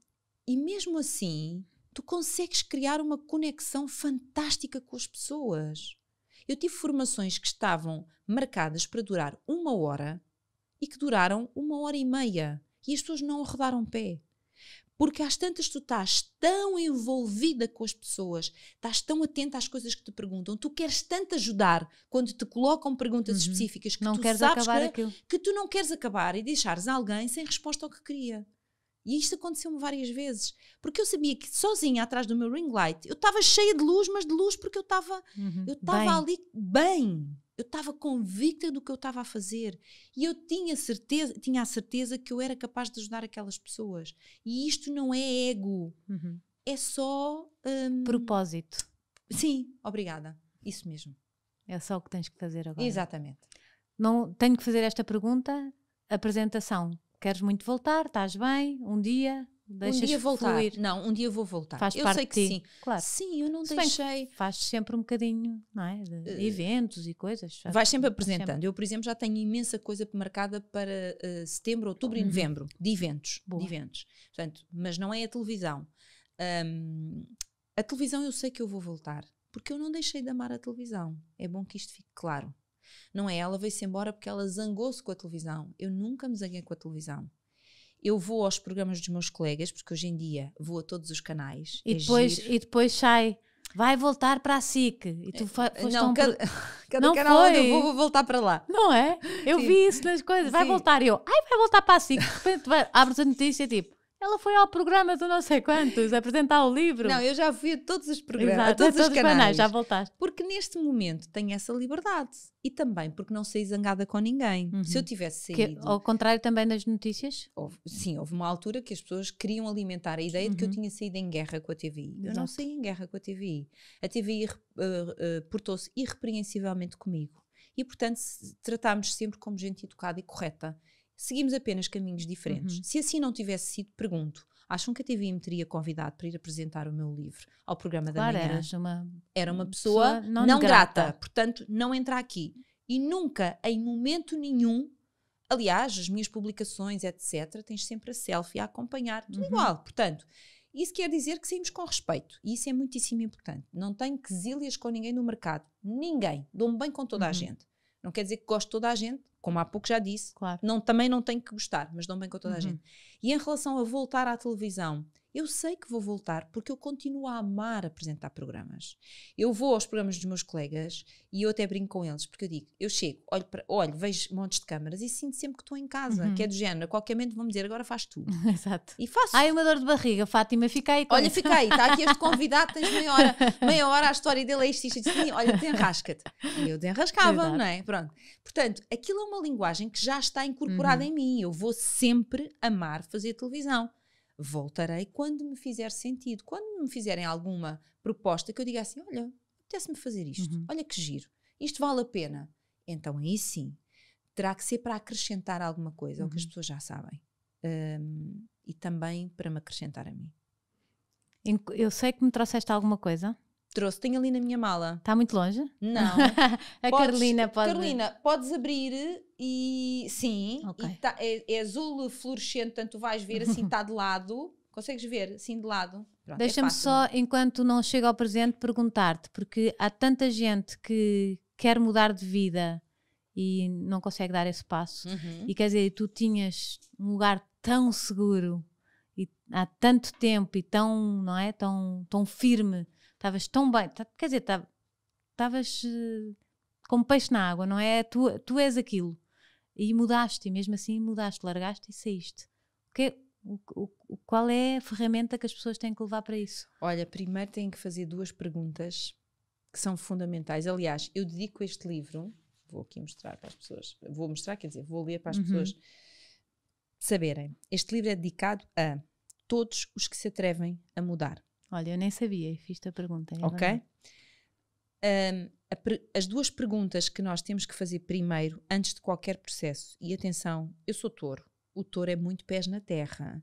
e mesmo assim, tu consegues criar uma conexão fantástica com as pessoas. Eu tive formações que estavam marcadas para durar uma hora e que duraram uma hora e meia. E as pessoas não rodaram pé. Porque às tantas tu estás tão envolvida com as pessoas, estás tão atenta às coisas que te perguntam, tu queres tanto ajudar quando te colocam perguntas uhum. específicas que não tu sabes que, que, tu não queres acabar e deixares alguém sem resposta ao que queria. E isto aconteceu-me várias vezes, porque eu sabia que sozinha atrás do meu ring light, eu estava cheia de luz, mas de luz porque eu estava uhum. eu estava ali bem. Eu estava convicta do que eu estava a fazer e eu tinha certeza, tinha a certeza que eu era capaz de ajudar aquelas pessoas. E isto não é ego, uhum. é só um... propósito. Sim, obrigada. Isso mesmo. É só o que tens que fazer agora. Exatamente. Não tenho que fazer esta pergunta. Apresentação. Queres muito voltar? Estás bem? Um dia? Deixas um dia voltar. Fluir. Não, um dia vou voltar. Faz eu parte sei que de ti. sim. Claro. Sim, eu não Se deixei. Faz sempre um bocadinho, não é? De uh, eventos e coisas. vais sempre apresentando. Sempre. Eu, por exemplo, já tenho imensa coisa marcada para uh, setembro, outubro uhum. e novembro, de eventos. Boa. De eventos. Portanto, mas não é a televisão. Um, a televisão eu sei que eu vou voltar, porque eu não deixei de amar a televisão. É bom que isto fique claro. Não é ela veio-se embora porque ela zangou-se com a televisão. Eu nunca me zanguei com a televisão eu vou aos programas dos meus colegas, porque hoje em dia vou a todos os canais. E, é depois, e depois sai. Vai voltar para a SIC. E tu eh, foste não, cada, pro... cada não canal foi. eu vou, vou, voltar para lá. Não é? Eu Sim. vi isso nas coisas. Vai Sim. voltar. Eu, ai, vai voltar para a SIC. De repente abres a notícia tipo, ela foi ao programa do não sei quantos apresentar o livro. Não, eu já vi todos os programas, Exato, todos, todos os canais. canais. Já voltaste. Porque neste momento tenho essa liberdade. E também porque não sei zangada com ninguém. Uhum. Se eu tivesse saído... Que, ao contrário também das notícias? Houve, sim, houve uma altura que as pessoas queriam alimentar a ideia uhum. de que eu uhum. tinha saído em guerra com a TVI. Exato. Eu não saí em guerra com a TVI. A TVI uh, eh, uh, eh, portou-se irrepreensivelmente comigo. E, portanto, tratámos sempre como gente educada e correta seguimos apenas caminhos diferentes. Uhum. Se assim não tivesse sido, pergunto, acham que a me teria convidado para ir apresentar o meu livro ao programa claro, da manhã? Eras uma, Era uma pessoa, pessoa não, não grata. grata, portanto, não entra aqui. E nunca, em momento nenhum, aliás, as minhas publicações, etc., tens sempre a selfie a acompanhar, tudo uhum. igual. Portanto, isso quer dizer que saímos com respeito. E isso é muitíssimo importante. Não tenho quesilhas com ninguém no mercado. Ninguém. Dou-me bem com toda uhum. a gente. Não quer dizer que gosto de toda a gente, como há pouco já disse, claro. não, também não tenho que gostar, mas dou bem com toda uhum. a gente. E em relação a voltar à televisão, eu sei que vou voltar porque eu continuo a amar apresentar programas. Eu vou aos programas dos meus colegas e eu até brinco com eles, porque eu digo, eu chego, olho, para, olho vejo montes de câmaras e sinto sempre que estou em casa, uhum. que é uhum. do género, a qualquer momento vão dizer, agora faz tu. Exato. E faço. Ai, uma dor de barriga, Fátima, fica aí. Olha, isso. fica aí, está aqui este convidado, tens meia hora, meia hora, a história dele é isto, isto, isto, assim, olha, desenrasca-te. E eu desenrascava, não é? Pronto. Portanto, aquilo é uma linguagem que já está incorporada uhum. em mim, eu vou sempre amar fazer televisão voltarei quando me fizer sentido, quando me fizerem alguma proposta que eu diga assim, olha, apetece-me fazer isto, uhum. olha que giro, isto vale a pena. Então aí sim, terá que ser para acrescentar alguma coisa, uhum. o que as uhum. pessoas já sabem. Um, e também para me acrescentar a mim. Eu sei que me trouxeste alguma coisa Trouxe, tenho ali na minha mala. Está muito longe? Não. a podes, Carolina pode. Carolina, podes abrir e. Sim, okay. e tá, é, é, azul fluorescente, portanto vais ver assim, está de lado. Consegues ver assim de lado? É Deixa-me é só, enquanto não chega ao presente, perguntar-te, porque há tanta gente que quer mudar de vida e não consegue dar esse passo. Uhum. E quer dizer, tu tinhas um lugar tão seguro e há tanto tempo e tão, não é, tão, tão firme estavas tão bem, tá, quer dizer, tá, estavas eh, como peixe na água, não é? Tu, tu és aquilo. E mudaste, e mesmo assim mudaste, largaste e saíste. O que, o, o, qual é a ferramenta que as pessoas têm que levar para isso? Olha, primeiro têm que fazer duas perguntas que são fundamentais. Aliás, eu dedico este livro, vou aqui mostrar para as pessoas, vou mostrar, quer dizer, vou ler para as uhum. pessoas saberem. Este livro é dedicado a todos os que se atrevem a mudar. Olha, eu nem sabia e fiz-te a pergunta. É ok. Um, a as duas perguntas que nós temos que fazer primeiro, antes de qualquer processo, e atenção, eu sou touro, o touro é muito pés na terra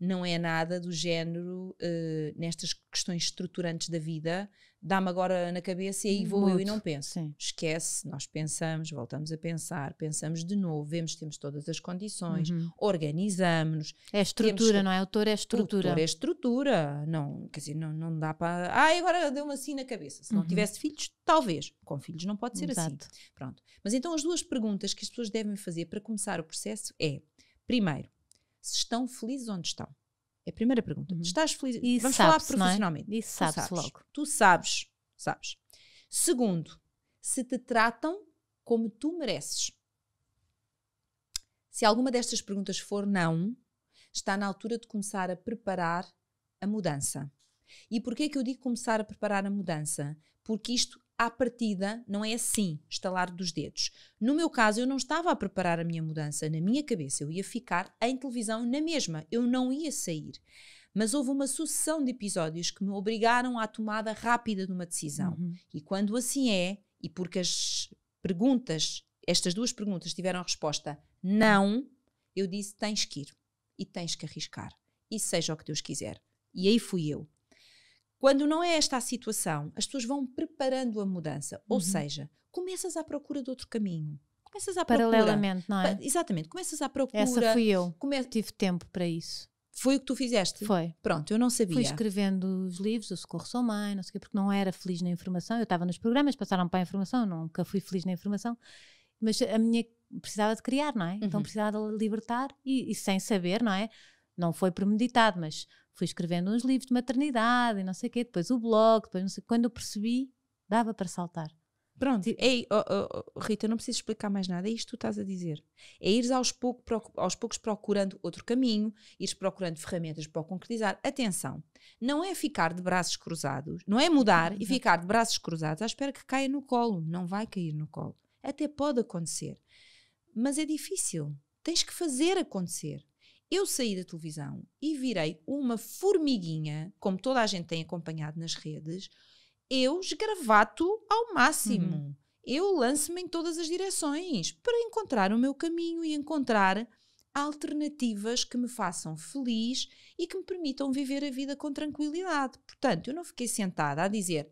não é nada do género uh, nestas questões estruturantes da vida, dá-me agora na cabeça e aí vou Muito. eu e não penso. Sim. Esquece, nós pensamos, voltamos a pensar, pensamos de novo, vemos temos todas as condições, uhum. organizamos-nos. É estrutura, não é? Autor é estrutura. Autor é estrutura, não, quer dizer, não, não dá para. Ah, agora deu-me assim na cabeça. Se não uhum. tivesse filhos, talvez. Com filhos não pode ser assim. Exato. assim. Pronto. Mas então as duas perguntas que as pessoas devem fazer para começar o processo é, primeiro, se estão felizes onde estão. É a primeira pergunta. Uhum. Estás feliz? E Vamos falar é? profissionalmente. É? Isso sabe sabes logo. Tu sabes, sabes. Segundo, se te tratam como tu mereces. Se alguma destas perguntas for não, está na altura de começar a preparar a mudança. E porquê é que eu digo começar a preparar a mudança? Porque isto à partida, não é assim, estalar dos dedos. No meu caso, eu não estava a preparar a minha mudança na minha cabeça, eu ia ficar em televisão na mesma, eu não ia sair. Mas houve uma sucessão de episódios que me obrigaram à tomada rápida de uma decisão. Uhum. E quando assim é, e porque as perguntas, estas duas perguntas tiveram a resposta não, eu disse: tens que ir e tens que arriscar, e seja o que Deus quiser. E aí fui eu. Quando não é esta a situação, as pessoas vão preparando a mudança. Uhum. Ou seja, começas à procura de outro caminho. Começas à Paralelamente, procura. não é? Exatamente, começas à procura. Essa fui eu. Come... Tive tempo para isso. Foi o que tu fizeste? Foi. Pronto, eu não sabia. Fui escrevendo os livros o Socorro Sou Mãe, não sei o quê, porque não era feliz na informação. Eu estava nos programas, passaram para a informação, nunca fui feliz na informação. Mas a minha precisava de criar, não é? Então uhum. precisava de libertar e, e, sem saber, não é? Não foi premeditado, mas fui escrevendo uns livros de maternidade e não sei o quê, depois o blog, depois não sei quando eu percebi, dava para saltar. Pronto, tipo, Ei, oh, oh, oh Rita, não preciso explicar mais nada, é isto que tu estás a dizer. É ires aos, pouco, aos poucos procurando outro caminho, ires procurando ferramentas para o concretizar. Atenção, não é ficar de braços cruzados, não é mudar Exato. e uhum. ficar de braços cruzados à espera que caia no colo. Não vai cair no colo. Até pode acontecer, mas é difícil. Tens que fazer acontecer eu saí da televisão e virei uma formiguinha, como toda a gente tem acompanhado nas redes, eu esgravato ao máximo. Uhum. Eu lanço-me em todas as direções para encontrar o meu caminho e encontrar alternativas que me façam feliz e que me permitam viver a vida com tranquilidade. Portanto, eu não fiquei sentada a dizer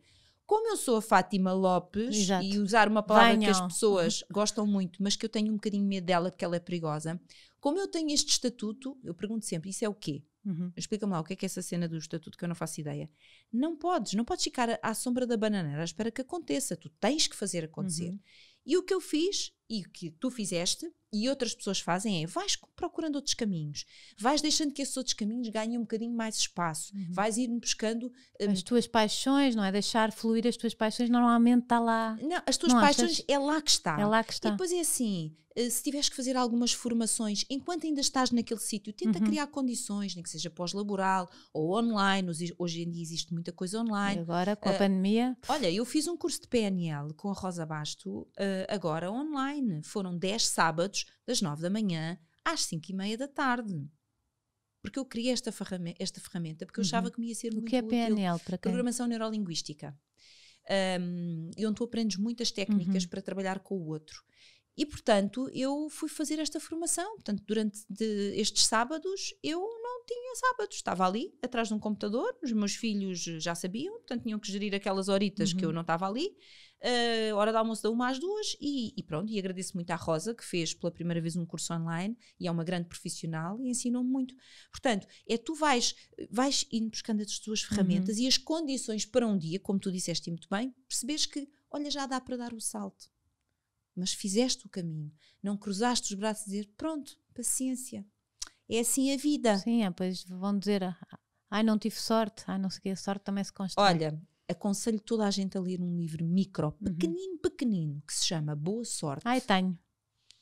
como eu sou a Fátima Lopes Exato. e usar uma palavra Venham. que as pessoas gostam muito, mas que eu tenho um bocadinho medo dela porque ela é perigosa. Como eu tenho este estatuto, eu pergunto sempre: isso é o quê? Uhum. Explica-me lá o que é que é essa cena do estatuto que eu não faço ideia. Não podes, não podes ficar à sombra da bananeira à espera que aconteça. Tu tens que fazer acontecer. Uhum. E o que eu fiz e o que tu fizeste e outras pessoas fazem é vais procurando outros caminhos, vais deixando que esses outros caminhos ganhem um bocadinho mais espaço, uhum. vais ir buscando um, as tuas paixões, não é? Deixar fluir as tuas paixões normalmente está lá. Não, as tuas não paixões achas? é lá que está. É lá que está. E depois é assim, eh, se tiveres que fazer algumas formações, enquanto ainda estás naquele sítio, tenta uhum. criar condições, nem que seja pós-laboral ou online. Hoje em dia existe muita coisa online. E agora, com a uh, pandemia. Olha, eu fiz um curso de PNL com a Rosa Basto, uh, agora online. Foram 10 sábados todos, das 9 da manhã às 5 e meia da tarde. Porque eu criei esta, ferramenta, esta ferramenta porque eu uhum. achava que me ia ser o muito útil. O que é PNL para quem? Programação Neurolinguística. Um, onde tu aprendes muitas técnicas uhum. para trabalhar com o outro. E, portanto, eu fui fazer esta formação. Portanto, durante de, estes sábados, eu não tinha sábados. Estava ali, atrás de um computador. Os meus filhos já sabiam, portanto, tinham que gerir aquelas horitas uhum. que eu uhum. não estava ali uh, hora do almoço da uma às duas e, e, pronto, e agradeço muito à Rosa que fez pela primeira vez um curso online e é uma grande profissional e ensinou-me muito. Portanto, é tu vais, vais indo buscando as tuas uhum. ferramentas uhum. e as condições para um dia, como tu disseste muito bem, percebes que, olha, já dá para dar o salto. Mas fizeste o caminho, não cruzaste os braços e dizer, pronto, paciência. É assim a vida. Sim, é, pois vão dizer, ah, Ai, não tive sorte. Ai, não sei o que. A sorte também se constrói. Olha, aconselho toda a gente a ler um livro micro, uhum. pequenino, uhum. pequenino, que se chama Boa Sorte. Ai, tenho.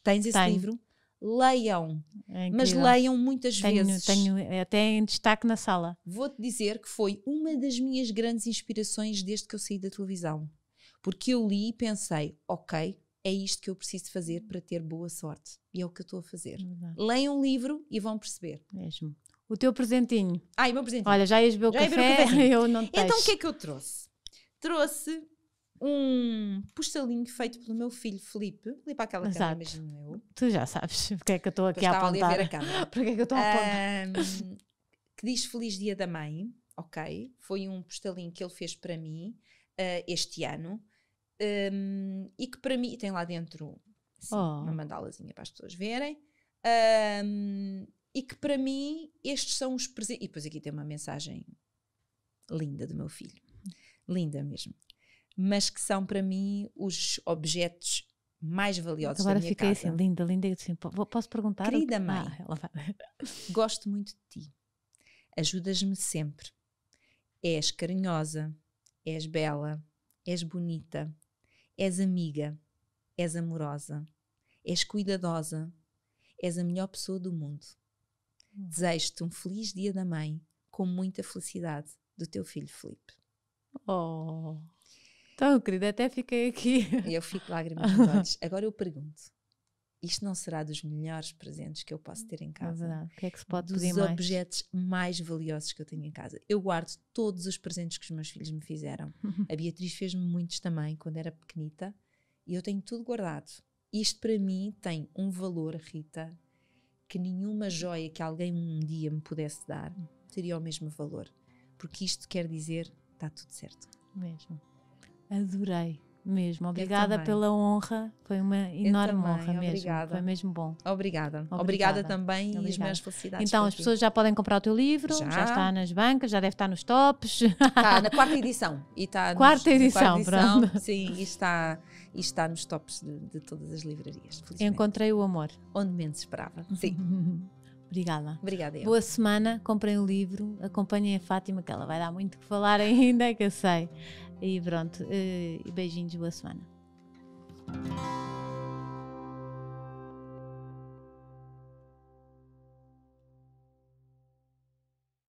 Tens esse tenho. livro? Leiam, é mas leiam muitas tenho, vezes. Tenho é até em destaque na sala. Vou-te dizer que foi uma das minhas grandes inspirações desde que eu saí da televisão. Porque eu li e pensei, ok, é isto que eu preciso fazer para ter boa sorte. E é o que eu estou a fazer. Exato. Leiam um livro e vão perceber. Mesmo. O teu presentinho. Ah, e o meu presentinho. Olha, já ias ver o já café, beber eu não Então o que é que eu trouxe? Trouxe um postalinho feito pelo meu filho Felipe ali para aquela Exato. câmera, imagino eu. Tu já sabes porque é que eu estou aqui a apontar. Ali a ver a porque é que eu estou a apontar. Um, que diz Feliz Dia da Mãe, ok? Foi um postalinho que ele fez para mim uh, este ano um, e que para mim tem lá dentro assim, oh. uma mandalazinha para as pessoas verem. Um, e que para mim estes são os presentes. E depois aqui tem uma mensagem linda do meu filho, linda mesmo, mas que são para mim os objetos mais valiosos Agora da minha fiquei casa. assim, linda, linda, eu disse, assim, posso perguntar? Querida ah, mãe, ah, gosto muito de ti, ajudas-me sempre, és carinhosa, és bela, és bonita, és amiga, és amorosa, és cuidadosa, és a melhor pessoa do mundo. Desejo-te um feliz dia da mãe, com muita felicidade, do teu filho Felipe. Oh! Então, querida, até fiquei aqui. Eu fico lágrimas nos olhos. Agora eu pergunto: isto não será dos melhores presentes que eu posso ter em casa? É o que é que se pode dos pedir mais? Dos objetos mais valiosos que eu tenho em casa. Eu guardo todos os presentes que os meus filhos me fizeram. A Beatriz fez-me muitos também quando era pequenita e eu tenho tudo guardado. Isto para mim tem um valor, Rita, que nenhuma joia que alguém um dia me pudesse dar teria o mesmo valor. Porque isto quer dizer está tudo certo. Mesmo. Adorei. Mesmo, obrigada pela honra, foi uma enorme honra mesmo, obrigada. foi mesmo bom. Obrigada, obrigada, obrigada também obrigada. e as minhas felicidades. Então, as pessoas já podem comprar o teu livro, já. já. está nas bancas, já deve estar nos tops. Está tá na quarta edição. E está quarta, nos, edição, quarta edição, pronto. Sim, e está e está nos tops de, de todas as livrarias. Encontrei o amor. Onde menos esperava, sim. Obrigada. Obrigada. Eu. Boa semana, comprem o livro, acompanhem a Fátima, que ela vai dar muito que falar ainda, que eu sei. E pronto, eh, beijinhos, boa semana.